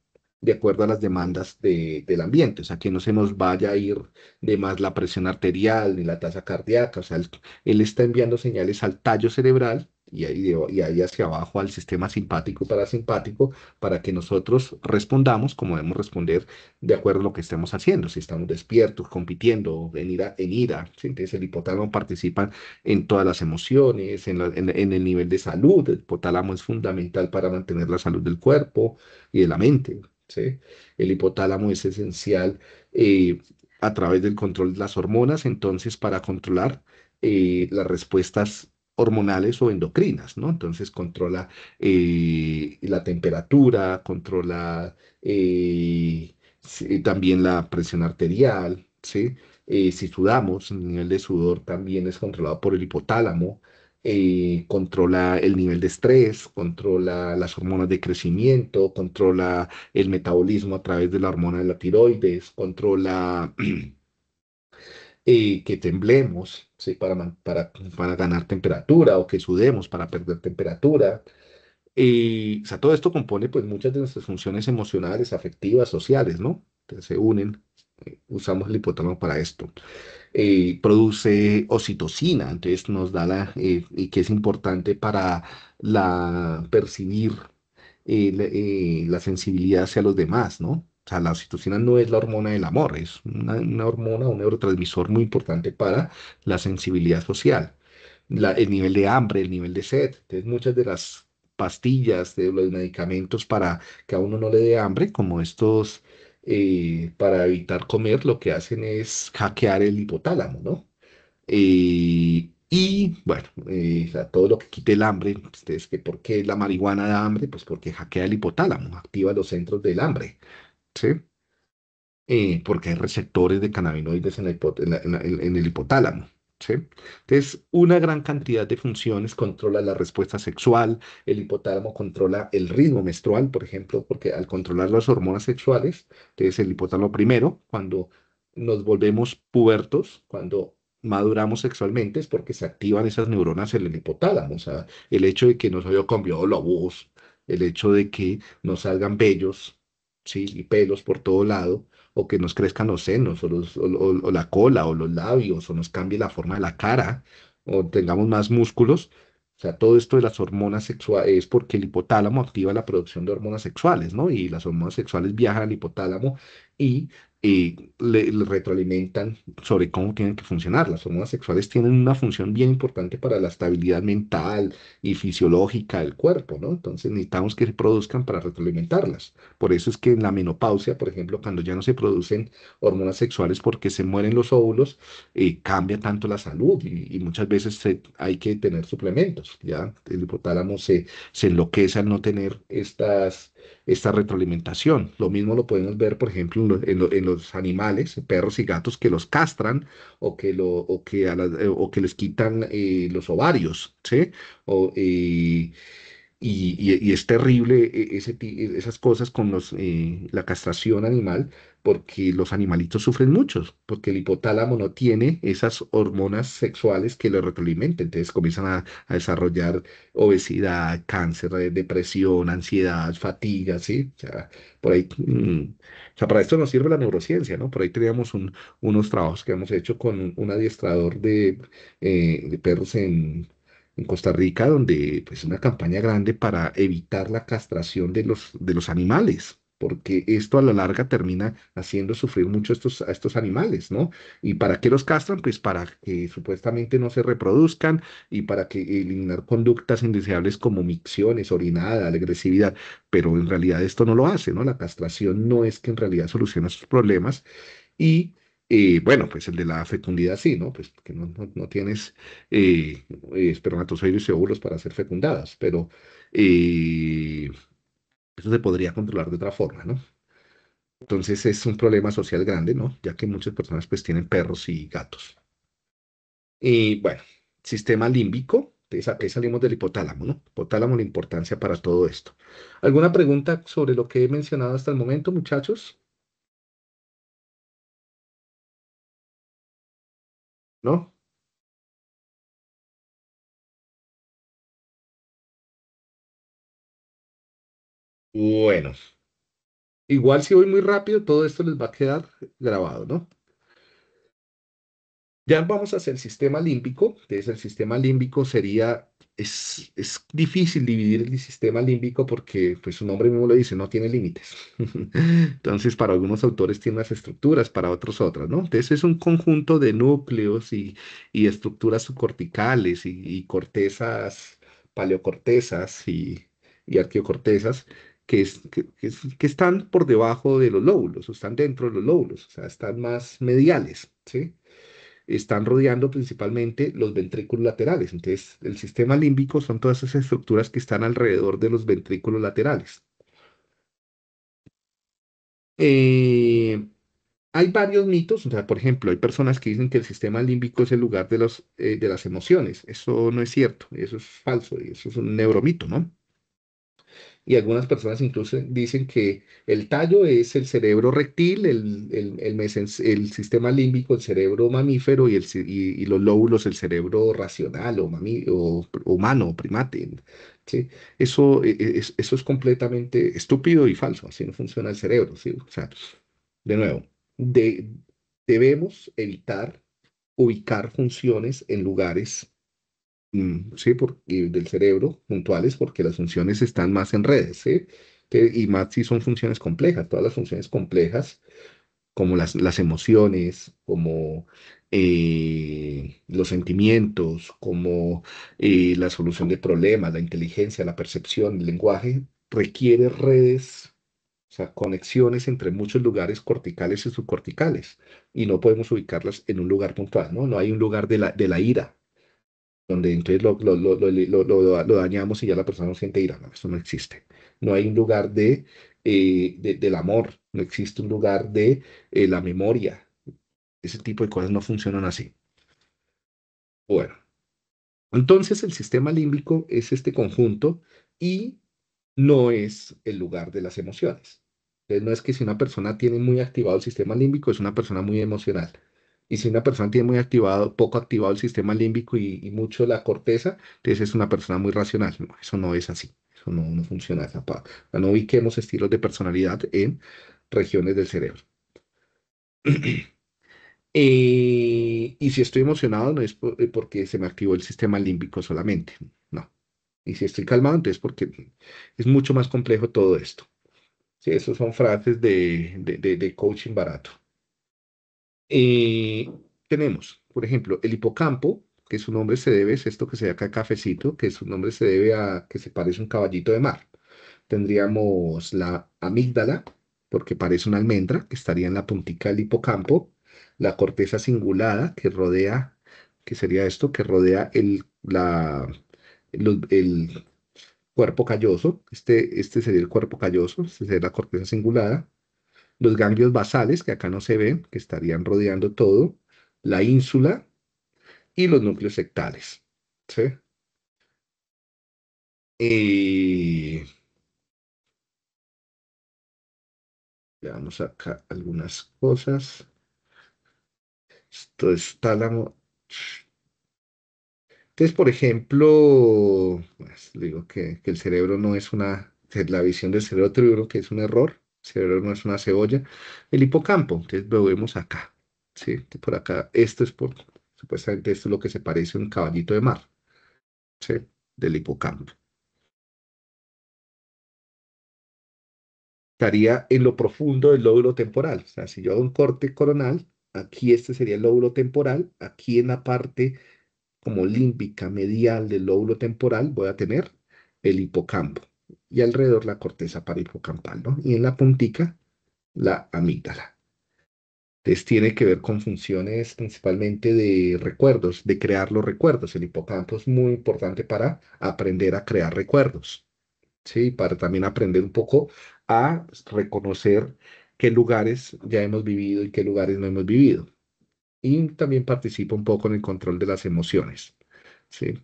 de acuerdo a las demandas de, del ambiente, o sea, que no se nos vaya a ir de más la presión arterial ni la tasa cardíaca, o sea, él, está enviando señales al tallo cerebral y ahí, y hacia abajo al sistema simpático y parasimpático para que nosotros respondamos como debemos responder de acuerdo a lo que estemos haciendo, si estamos despiertos, compitiendo, en ira, en ira. Entonces el hipotálamo participa en todas las emociones, en, en, el nivel de salud, el hipotálamo es fundamental para mantener la salud del cuerpo y de la mente. El hipotálamo es esencial eh, a través del control de las hormonas, entonces para controlar eh, las respuestas hormonales o endocrinas, ¿no? Entonces controla eh, la temperatura, controla también la presión arterial, si sudamos, el nivel de sudor también es controlado por el hipotálamo, eh, controla el nivel de estrés, controla las hormonas de crecimiento, controla el metabolismo a través de la hormona de la tiroides, controla eh, que temblemos ¿sí? para, para, ganar temperatura o que sudemos para perder temperatura. y sea, todo esto compone pues muchas de nuestras funciones emocionales, afectivas, sociales, ¿no? Que se unen usamos el hipotálamo para esto. Eh, produce oxitocina, entonces nos da la, eh, y que es importante para la, percibir eh, la, sensibilidad hacia los demás, ¿no? O sea, la oxitocina no es la hormona del amor, es una, hormona, un neurotransmisor muy importante para la sensibilidad social. el nivel de hambre, el nivel de sed, entonces muchas de las pastillas, de los medicamentos para que a uno no le dé hambre, como estos eh, para evitar comer, lo que hacen es hackear el hipotálamo, ¿no? Eh, y bueno, eh, todo lo que quite el hambre, ustedes que por qué la marihuana da hambre, pues porque hackea el hipotálamo, activa los centros del hambre, ¿sí? porque hay receptores de cannabinoides en el hipotálamo. Entonces, una gran cantidad de funciones controla la respuesta sexual, el hipotálamo controla el ritmo menstrual, por ejemplo, porque al controlar las hormonas sexuales, entonces el hipotálamo primero, cuando nos volvemos pubertos, cuando maduramos sexualmente, es porque se activan esas neuronas en el hipotálamo, o sea, el hecho de que nos haya cambiado la voz, el hecho de que nos salgan vellos, ¿sí? y pelos por todo lado, o que nos crezcan los senos, o, los, la cola, o los labios, o nos cambie la forma de la cara, o tengamos más músculos, o sea, todo esto de las hormonas sexuales es porque el hipotálamo activa la producción de hormonas sexuales, ¿no? Y las hormonas sexuales viajan al hipotálamo y y le, retroalimentan sobre cómo tienen que funcionar. Las hormonas sexuales tienen una función bien importante para la estabilidad mental y fisiológica del cuerpo, ¿no? Entonces necesitamos que se produzcan para retroalimentarlas. Por eso es que en la menopausia, por ejemplo, cuando ya no se producen hormonas sexuales porque se mueren los óvulos, eh, cambia tanto la salud y, muchas veces hay que tener suplementos, ¿ya? El hipotálamo se, se enloquece al no tener estas esta retroalimentación. Lo mismo lo podemos ver, por ejemplo, en, los animales, perros y gatos que los castran o que, lo, o que, a eh, o que les quitan eh, los ovarios, ¿sí? O, eh, y, es terrible e, ese, e, esas cosas con los, eh, la castración animal, porque los animalitos sufren mucho, porque el hipotálamo no tiene esas hormonas sexuales que lo retroalimenten. Entonces comienzan a, desarrollar obesidad, cáncer, depresión, ansiedad, fatiga, ¿sí? O sea, por ahí, mm, para esto nos sirve la neurociencia, ¿no? Por ahí teníamos unos trabajos que hemos hecho con un adiestrador de eh, perros en, en Costa Rica, donde pues una campaña grande para evitar la castración de los, de los animales porque esto a la larga termina haciendo sufrir mucho estos, a estos animales, ¿no? ¿Y para qué los castran? Pues para que supuestamente no se reproduzcan y para que eliminar conductas indeseables como micciones, orinada, agresividad, pero en realidad esto no lo hace, ¿no? La castración no es que en realidad soluciona sus problemas y y bueno, pues el de la fecundidad sí, ¿no? Pues que no, tienes eh, eh espermatozoides y óvulos para ser fecundadas, pero eh, eso se podría controlar de otra forma, ¿no? Entonces es un problema social grande, ¿no? Ya que muchas personas pues tienen perros y gatos. Y bueno, sistema límbico, ahí salimos del hipotálamo, ¿no? Hipotálamo, la importancia para todo esto. ¿Alguna pregunta sobre lo que he mencionado hasta el momento, muchachos? ¿no? Bueno, igual si voy muy rápido, todo esto les va a quedar grabado, ¿no? Ya vamos hacer el sistema límbico, entonces el sistema límbico sería, es, difícil dividir el sistema límbico porque pues su nombre mismo lo dice, no tiene límites. Entonces para algunos autores tiene unas estructuras, para otros otras, ¿no? Entonces es un conjunto de núcleos y, estructuras subcorticales y, cortezas, paleocortezas y, y arqueocortezas que, están por debajo de los lóbulos o están dentro de los lóbulos, o sea, están más mediales, ¿sí? están rodeando principalmente los ventrículos laterales. Entonces, el sistema límbico son todas esas estructuras que están alrededor de los ventrículos laterales. Eh, hay varios mitos, o sea, por ejemplo, hay personas que dicen que el sistema límbico es el lugar de, los, eh, de las emociones. Eso no es cierto, eso es falso, eso es un neuromito, ¿no? y algunas personas incluso dicen que el tallo es el cerebro rectil, el, el, el, sistema límbico, el cerebro mamífero y, el, y, los lóbulos, el cerebro racional o, humano o humano, primate. ¿sí? Eso, e, e, es, eso es completamente estúpido y falso, así no funciona el cerebro. ¿sí? de nuevo, de, debemos evitar ubicar funciones en lugares Mm, sí, del cerebro puntuales, porque las funciones están más en redes, y más si son funciones complejas, todas las funciones complejas, como las, las emociones, como eh, los sentimientos, como eh, la solución de problemas, la inteligencia, la percepción, el lenguaje, requiere redes, o sea, conexiones entre muchos lugares corticales y subcorticales, y no podemos ubicarlas en un lugar puntual, ¿no? No hay un lugar de la ira, donde entonces lo, dañamos y ya la persona siente ira. no, eso no existe. No hay un lugar de, eh, del amor, no existe un lugar de eh, la memoria. Ese tipo de cosas no funcionan así. Bueno, entonces el sistema límbico es este conjunto y no es el lugar de las emociones. Entonces no es que si una persona tiene muy activado el sistema límbico, es una persona muy emocional y si una persona tiene muy activado, poco activado el sistema límbico y, mucho la corteza, entonces es una persona muy racional. eso no es así. Eso no, no funciona. Esa no ubiquemos estilos de personalidad en regiones del cerebro. Eh, y si estoy emocionado, no es eh, porque se me activó el sistema límbico solamente, no. Y si estoy calmado, entonces porque es mucho más complejo todo esto. Sí, esas son frases de coaching barato. Y eh, tenemos, por ejemplo, el hipocampo, que su nombre se debe, es esto que se ve acá cafecito, que su nombre se debe a que se parece un caballito de mar. Tendríamos la amígdala, porque parece una almendra, que estaría en la puntica del hipocampo, la corteza cingulada que rodea, que sería esto, que rodea el, cuerpo calloso, este, este sería el cuerpo calloso, este sería la corteza cingulada, los ganglios basales, que acá no se ven, que estarían rodeando todo, la ínsula y los núcleos sectales. ¿sí? Y... Eh, Veamos acá algunas cosas. Esto es tálamo. Entonces, por ejemplo, pues, digo que, el cerebro no es una, la visión del cerebro que es un error cerebro no es una cebolla, el hipocampo, entonces lo vemos acá, Por acá, esto es por, supuestamente esto lo que se parece a un caballito de mar, ¿sí? Del hipocampo. Estaría en lo profundo del lóbulo temporal, o sea, si yo hago un corte coronal, aquí este sería el lóbulo temporal, aquí en la parte como límbica medial del lóbulo temporal voy a tener el hipocampo y alrededor la corteza parieto-hipocampal, ¿no? Y en la puntica, la amígdala. Entonces tiene que ver con funciones principalmente de recuerdos, de crear los recuerdos. El hipocampo es muy importante para aprender a crear recuerdos, ¿sí? Para también aprender un poco a reconocer qué lugares ya hemos vivido y qué lugares no hemos vivido. Y también participa un poco en el control de las emociones, ¿sí?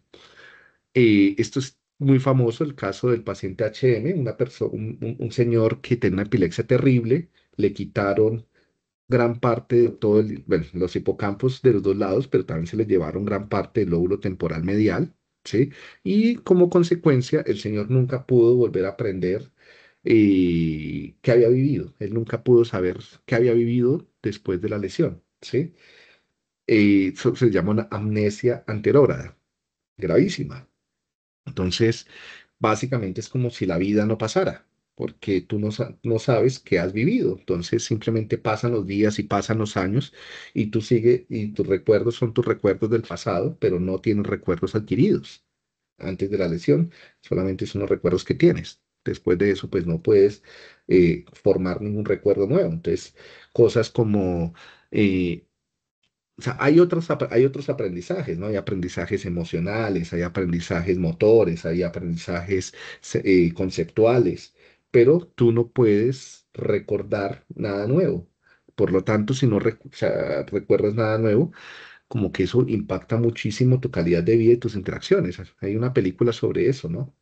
Eh, esto es muy famoso el caso del paciente HM, una un, un, señor que tenía una epilepsia terrible, le quitaron gran parte de todo los hipocampos de los dos lados, pero también se le llevaron gran parte del lóbulo temporal medial, ¿sí? Y como consecuencia, el señor nunca pudo volver a aprender eh, qué había vivido, él nunca pudo saber qué había vivido después de la lesión, ¿sí? Eh, eso se llama una amnesia anterógrada, gravísima, entonces, básicamente es como si la vida no pasara, porque tú no, sabes qué has vivido. Entonces, simplemente pasan los días y pasan los años y tú sigues y tus recuerdos son tus recuerdos del pasado, pero no tienes recuerdos adquiridos antes de la lesión, solamente son los recuerdos que tienes. Después de eso, pues no puedes eh, formar ningún recuerdo nuevo. Entonces, cosas como eh, hay otros, hay otros aprendizajes, ¿no? Hay aprendizajes emocionales, hay aprendizajes motores, hay aprendizajes eh, conceptuales, pero tú no puedes recordar nada nuevo. Por lo tanto, si no recuerdas nada nuevo, como que eso impacta muchísimo tu calidad de vida y tus interacciones. Hay una película sobre eso, ¿no?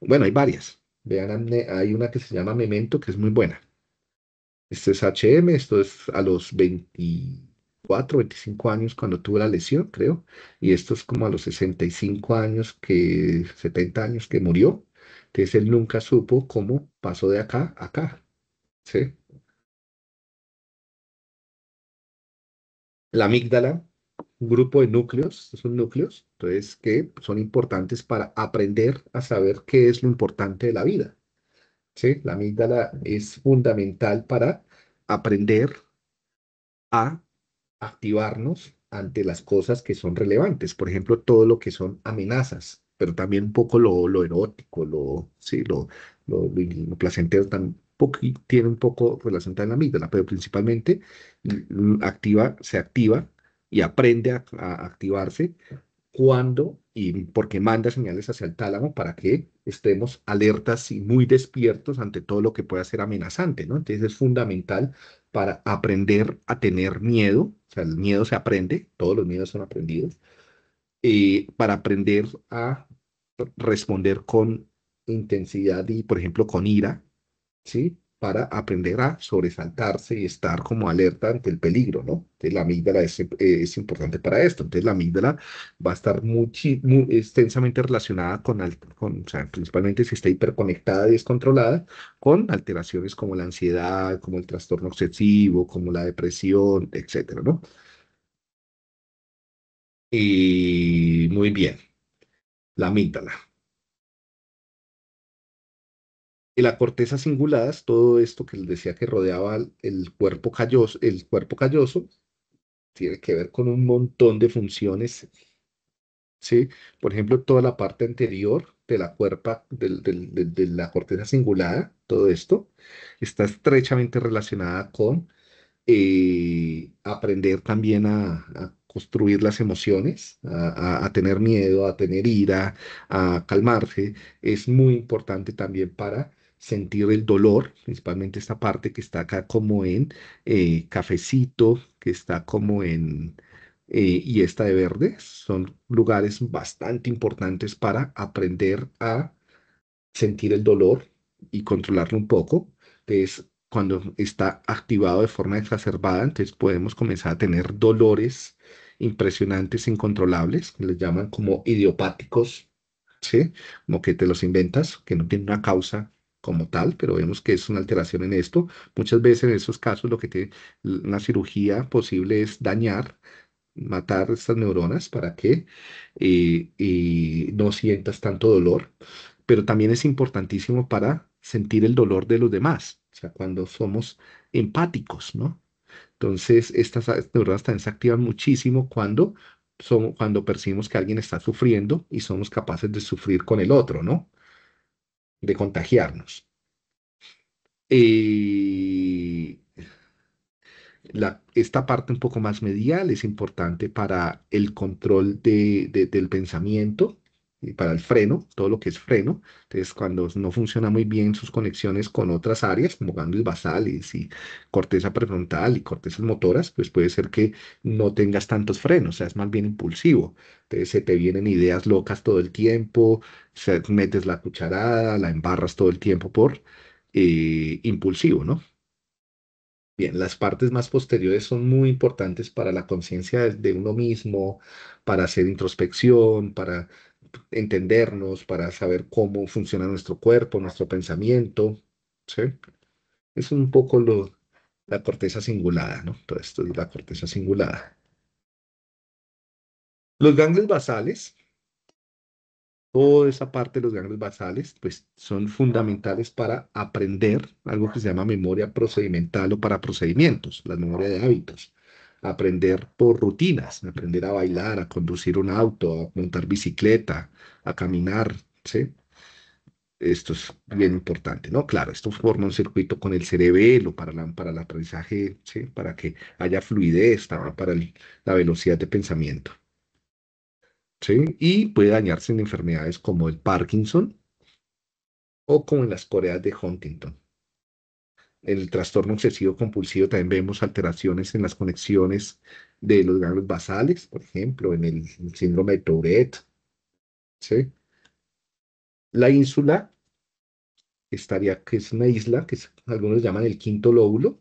Bueno, hay varias. Vean, hay una que se llama Memento, que es muy buena. Esto es HM, esto es a los 24, 25 años cuando tuvo la lesión, creo, y esto es como a los 65 años, que 70 años que murió. Entonces él nunca supo cómo pasó de acá a acá. ¿sí? La amígdala, un grupo de núcleos, son núcleos, entonces que son importantes para aprender a saber qué es lo importante de la vida. ¿sí? La amígdala es fundamental para aprender a activarnos ante las cosas que son relevantes, por ejemplo, todo lo que son amenazas, pero también un poco lo, erótico, lo, ¿sí? lo, lo, placentero tiene un poco relación con la amígdala, pero principalmente activa, se activa y aprende a activarse cuándo y porque manda señales hacia el tálamo para que estemos alertas y muy despiertos ante todo lo que pueda ser amenazante, ¿no? Entonces es fundamental para aprender a tener miedo, o sea, el miedo se aprende, todos los miedos son aprendidos, eh, para aprender a responder con intensidad y, por ejemplo, con ira, ¿sí? para aprender a sobresaltarse y estar como alerta ante el peligro, ¿no? Entonces, la amígdala es, eh, importante para esto. Entonces, la amígdala va a estar muy, extensamente relacionada con, o sea, principalmente si está hiperconectada y descontrolada, con alteraciones como la ansiedad, como el trastorno obsesivo, como la depresión, etcétera, ¿no? Y muy bien, la amígdala la corteza cinguladas, todo esto que les decía que rodeaba el cuerpo calloso, el cuerpo calloso tiene que ver con un montón de funciones. ¿sí? Por ejemplo, toda la parte anterior de la, cuerpa, de, la corteza cingulada, todo esto, está estrechamente relacionada con eh, aprender también a, construir las emociones, a, tener miedo, a tener ira, a calmarse, es muy importante también para sentir el dolor, principalmente esta parte que está acá como en eh, cafecito, que está como en... Eh, y esta de verde, son lugares bastante importantes para aprender a sentir el dolor y controlarlo un poco. Entonces, cuando está activado de forma exacerbada, entonces podemos comenzar a tener dolores impresionantes, incontrolables, que les llaman como idiopáticos, ¿sí? Como que te los inventas, que no tienen una causa como tal, pero vemos que es una alteración en esto. Muchas veces en esos casos lo que tiene una cirugía posible es dañar, matar estas neuronas para que eh, y no sientas tanto dolor, pero también es importantísimo para sentir el dolor de los demás, o sea, cuando somos empáticos, ¿no? Entonces, estas neuronas también se activan muchísimo cuando, somos, cuando percibimos que alguien está sufriendo y somos capaces de sufrir con el otro, ¿no? de contagiarnos. esta parte un poco más medial es importante para el control del pensamiento para el freno, todo lo que es freno. Entonces, cuando no funciona muy bien sus conexiones con otras áreas, como ganglios basales y corteza prefrontal y cortezas motoras, pues puede ser que no tengas tantos frenos, o sea, es más bien impulsivo. Entonces, se te vienen ideas locas todo el tiempo, se, metes la cucharada, la embarras todo el tiempo por eh, impulsivo, ¿no? Bien, las partes más posteriores son muy importantes para la conciencia de uno mismo, para hacer introspección, para entendernos, para saber cómo funciona nuestro cuerpo, nuestro pensamiento. Es un poco lo, la corteza cingulada, ¿no? Todo esto es la corteza cingulada. Los ganglios basales, toda esa parte de los ganglios basales, pues son fundamentales para aprender algo que se llama memoria procedimental o para procedimientos, la memoria de hábitos aprender por rutinas, aprender a bailar, a conducir un auto, a montar bicicleta, a caminar, ¿sí? Esto es bien importante, ¿no? Claro, esto forma un circuito con el cerebelo para, para el aprendizaje, ¿sí? Para que haya fluidez, para la velocidad de pensamiento. ¿Sí? Y puede dañarse en enfermedades como el Parkinson o como en las coreas de Huntington el trastorno obsesivo compulsivo también vemos alteraciones en las conexiones de los ganglios basales, por ejemplo, en el, síndrome de Tourette. La ínsula estaría, que es una isla, que algunos llaman el quinto lóbulo,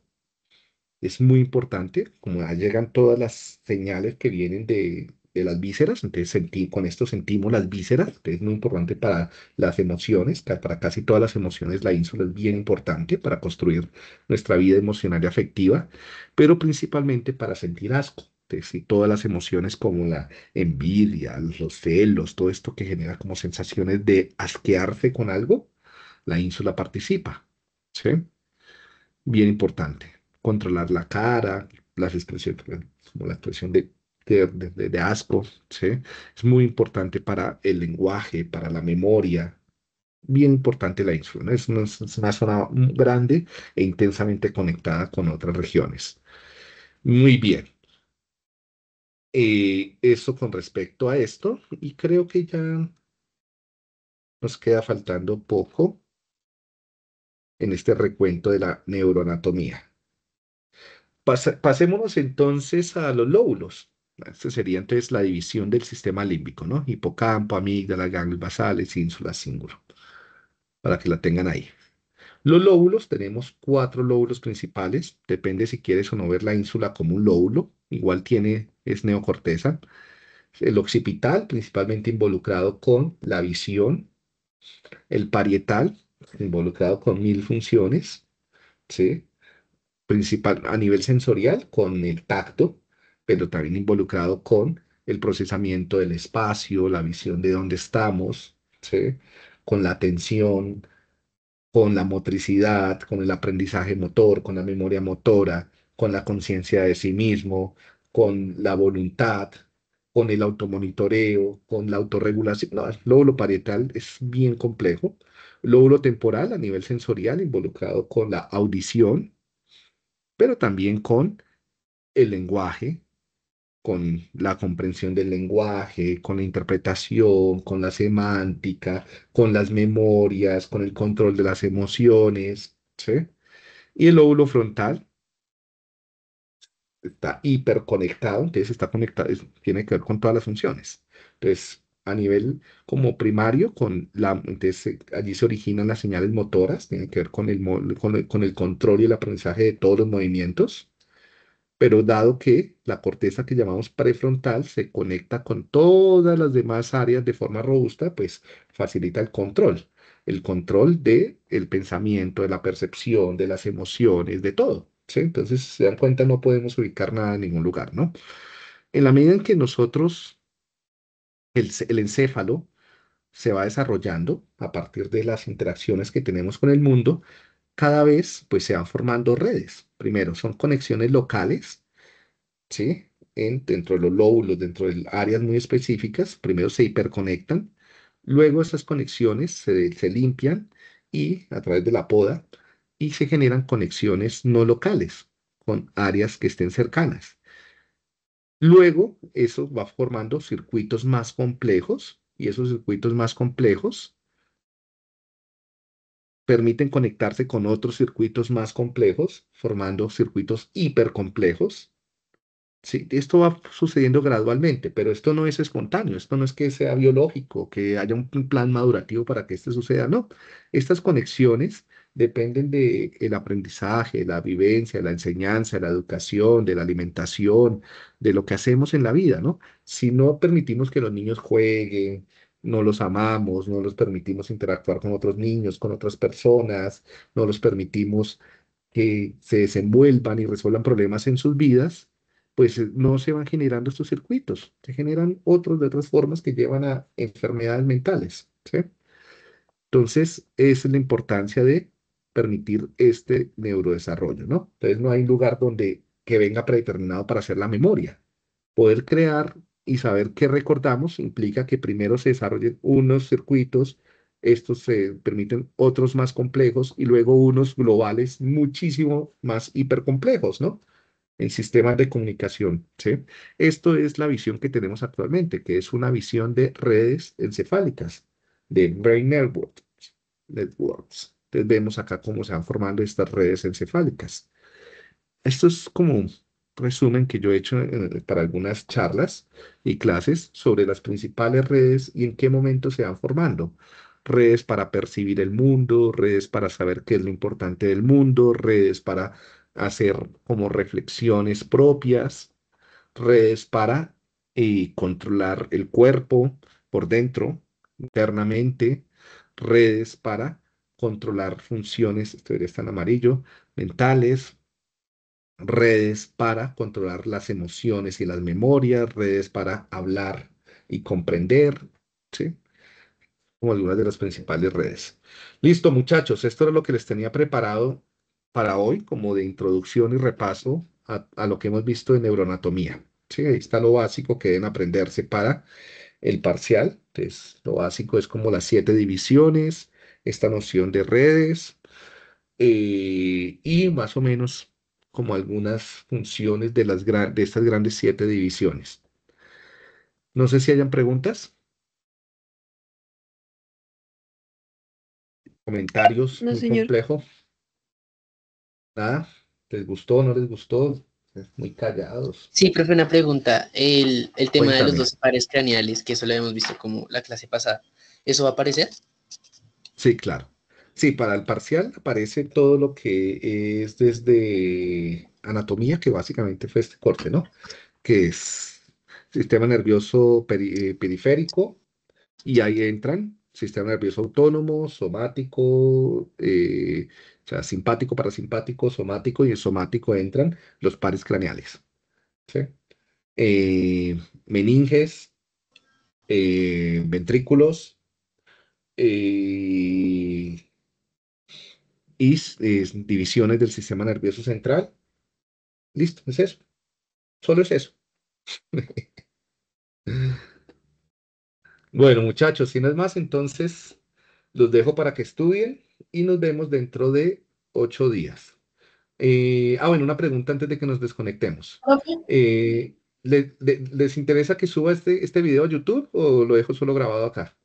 es muy importante, como ya llegan todas las señales que vienen de, de las vísceras, entonces con esto sentimos las vísceras, que es muy importante para las emociones, para casi todas las emociones la ínsula es bien importante para construir nuestra vida emocional y afectiva, pero principalmente para sentir asco. Entonces, y todas las emociones como la envidia, los celos, todo esto que genera como sensaciones de asquearse con algo, la ínsula participa. ¿sí? Bien importante. Controlar la cara, las expresiones, como la expresión de de, de, asco, ¿sí? Es muy importante para el lenguaje, para la memoria. Bien importante la ínsula, es, una, zona grande e intensamente conectada con otras regiones. Muy bien. Eh, eso con respecto a esto, y creo que ya nos queda faltando poco en este recuento de la neuroanatomía. pasémonos entonces a los lóbulos. Esta sería entonces la división del sistema límbico, ¿no? Hipocampo, amígdala, ganglios basales, ínsula, cíngulo. Para que la tengan ahí. Los lóbulos, tenemos cuatro lóbulos principales. Depende si quieres o no ver la ínsula como un lóbulo. Igual tiene, es neocorteza. El occipital, principalmente involucrado con la visión. El parietal, involucrado con mil funciones. ¿sí? Principal, a nivel sensorial, con el tacto, pero también involucrado con el procesamiento del espacio, la visión de dónde estamos, con la atención, con la motricidad, con el aprendizaje motor, con la memoria motora, con la conciencia de sí mismo, con la voluntad, con el automonitoreo, con la autorregulación. No, el lóbulo parietal es bien complejo. Lóbulo temporal a nivel sensorial involucrado con la audición, pero también con el lenguaje, con la comprensión del lenguaje, con la interpretación, con la semántica, con las memorias, con el control de las emociones, ¿sí? Y el lóbulo frontal está hiperconectado, entonces está conectado, tiene que ver con todas las funciones. Entonces, a nivel como primario, con la, allí se originan las señales motoras, tiene que ver con el control y el aprendizaje de todos los movimientos pero dado que la corteza que llamamos prefrontal se conecta con todas las demás áreas de forma robusta, pues facilita el control, el control del el pensamiento, de la percepción, de las emociones, de todo. Entonces, se dan cuenta, no podemos ubicar nada en ningún lugar, ¿no? En la medida en que nosotros, el, el encéfalo se va desarrollando a partir de las interacciones que tenemos con el mundo, cada vez pues se van formando redes, Primero, son conexiones locales, ¿sí? dentro de los lóbulos, dentro de áreas muy específicas. Primero se hiperconectan, luego esas conexiones se, se limpian y a través de la poda y se generan conexiones no locales con áreas que estén cercanas. Luego, eso va formando circuitos más complejos y esos circuitos más complejos permiten conectarse con otros circuitos más complejos, formando circuitos hipercomplejos. Sí, esto va sucediendo gradualmente, pero esto no es espontáneo, esto no es que sea biológico, que haya un plan madurativo para que esto suceda, no. Estas conexiones dependen del aprendizaje, la vivencia, la enseñanza, la educación, de la alimentación, de lo que hacemos en la vida, ¿no? Si no permitimos que los niños jueguen, no los amamos, no los permitimos interactuar con otros niños, con otras personas, no los permitimos que se desenvuelvan y resuelvan problemas en sus vidas, pues eh, no se van generando estos circuitos, se generan otros de otras formas que llevan a enfermedades mentales. Entonces, es la importancia de permitir este neurodesarrollo, ¿no? Entonces, no hay lugar donde que venga predeterminado para hacer la memoria. Poder crear y saber qué recordamos implica que primero se desarrollen unos circuitos, estos se permiten otros más complejos y luego unos globales muchísimo más hipercomplejos, ¿no? En sistemas de comunicación, ¿sí? Esto es la visión que tenemos actualmente, que es una visión de redes encefálicas, de brain networks networks. Entonces vemos acá cómo se van formando estas redes encefálicas. Esto es como resumen que yo he hecho eh, para algunas charlas y clases sobre las principales redes y en qué momento se van formando. Redes para percibir el mundo, redes para saber qué es lo importante del mundo, redes para hacer como reflexiones propias, redes para eh, controlar el cuerpo por dentro, internamente, redes para controlar funciones, esto está en amarillo, mentales, redes para controlar las emociones y las memorias, redes para hablar y comprender, ¿sí? Como algunas de las principales redes. Listo, muchachos, esto era lo que les tenía preparado para hoy, como de introducción y repaso a, lo que hemos visto en neuroanatomía. ¿sí? Ahí está lo básico que deben aprenderse para el parcial. Entonces, lo básico es como las siete divisiones, esta noción de redes, eh, y más o menos como algunas funciones de, las de estas grandes siete divisiones. No sé si hayan preguntas. Comentarios, no, muy señor. complejo. Nada, ¿les gustó no les gustó? Muy callados. Sí, profe, una pregunta. El, tema de los dos pares craneales, que eso lo habíamos visto como la clase pasada, ¿eso va a aparecer? Sí, claro. Sí, para el parcial aparece todo lo que es desde anatomía, que básicamente fue este corte, ¿no? Que es sistema nervioso eh, periférico, y ahí entran sistema nervioso autónomo, somático, eh, o sea, simpático, parasimpático, somático, y en somático entran los pares craneales. Eh, meninges, ventrículos, y eh, divisiones del sistema nervioso central. Listo, es eso. Solo es eso. bueno, muchachos, si no es más, entonces los dejo para que estudien y nos vemos dentro de ocho días. Eh, ah, bueno, una pregunta antes de que nos desconectemos. Eh, ¿les, interesa que suba este, este video a YouTube o lo dejo solo grabado acá?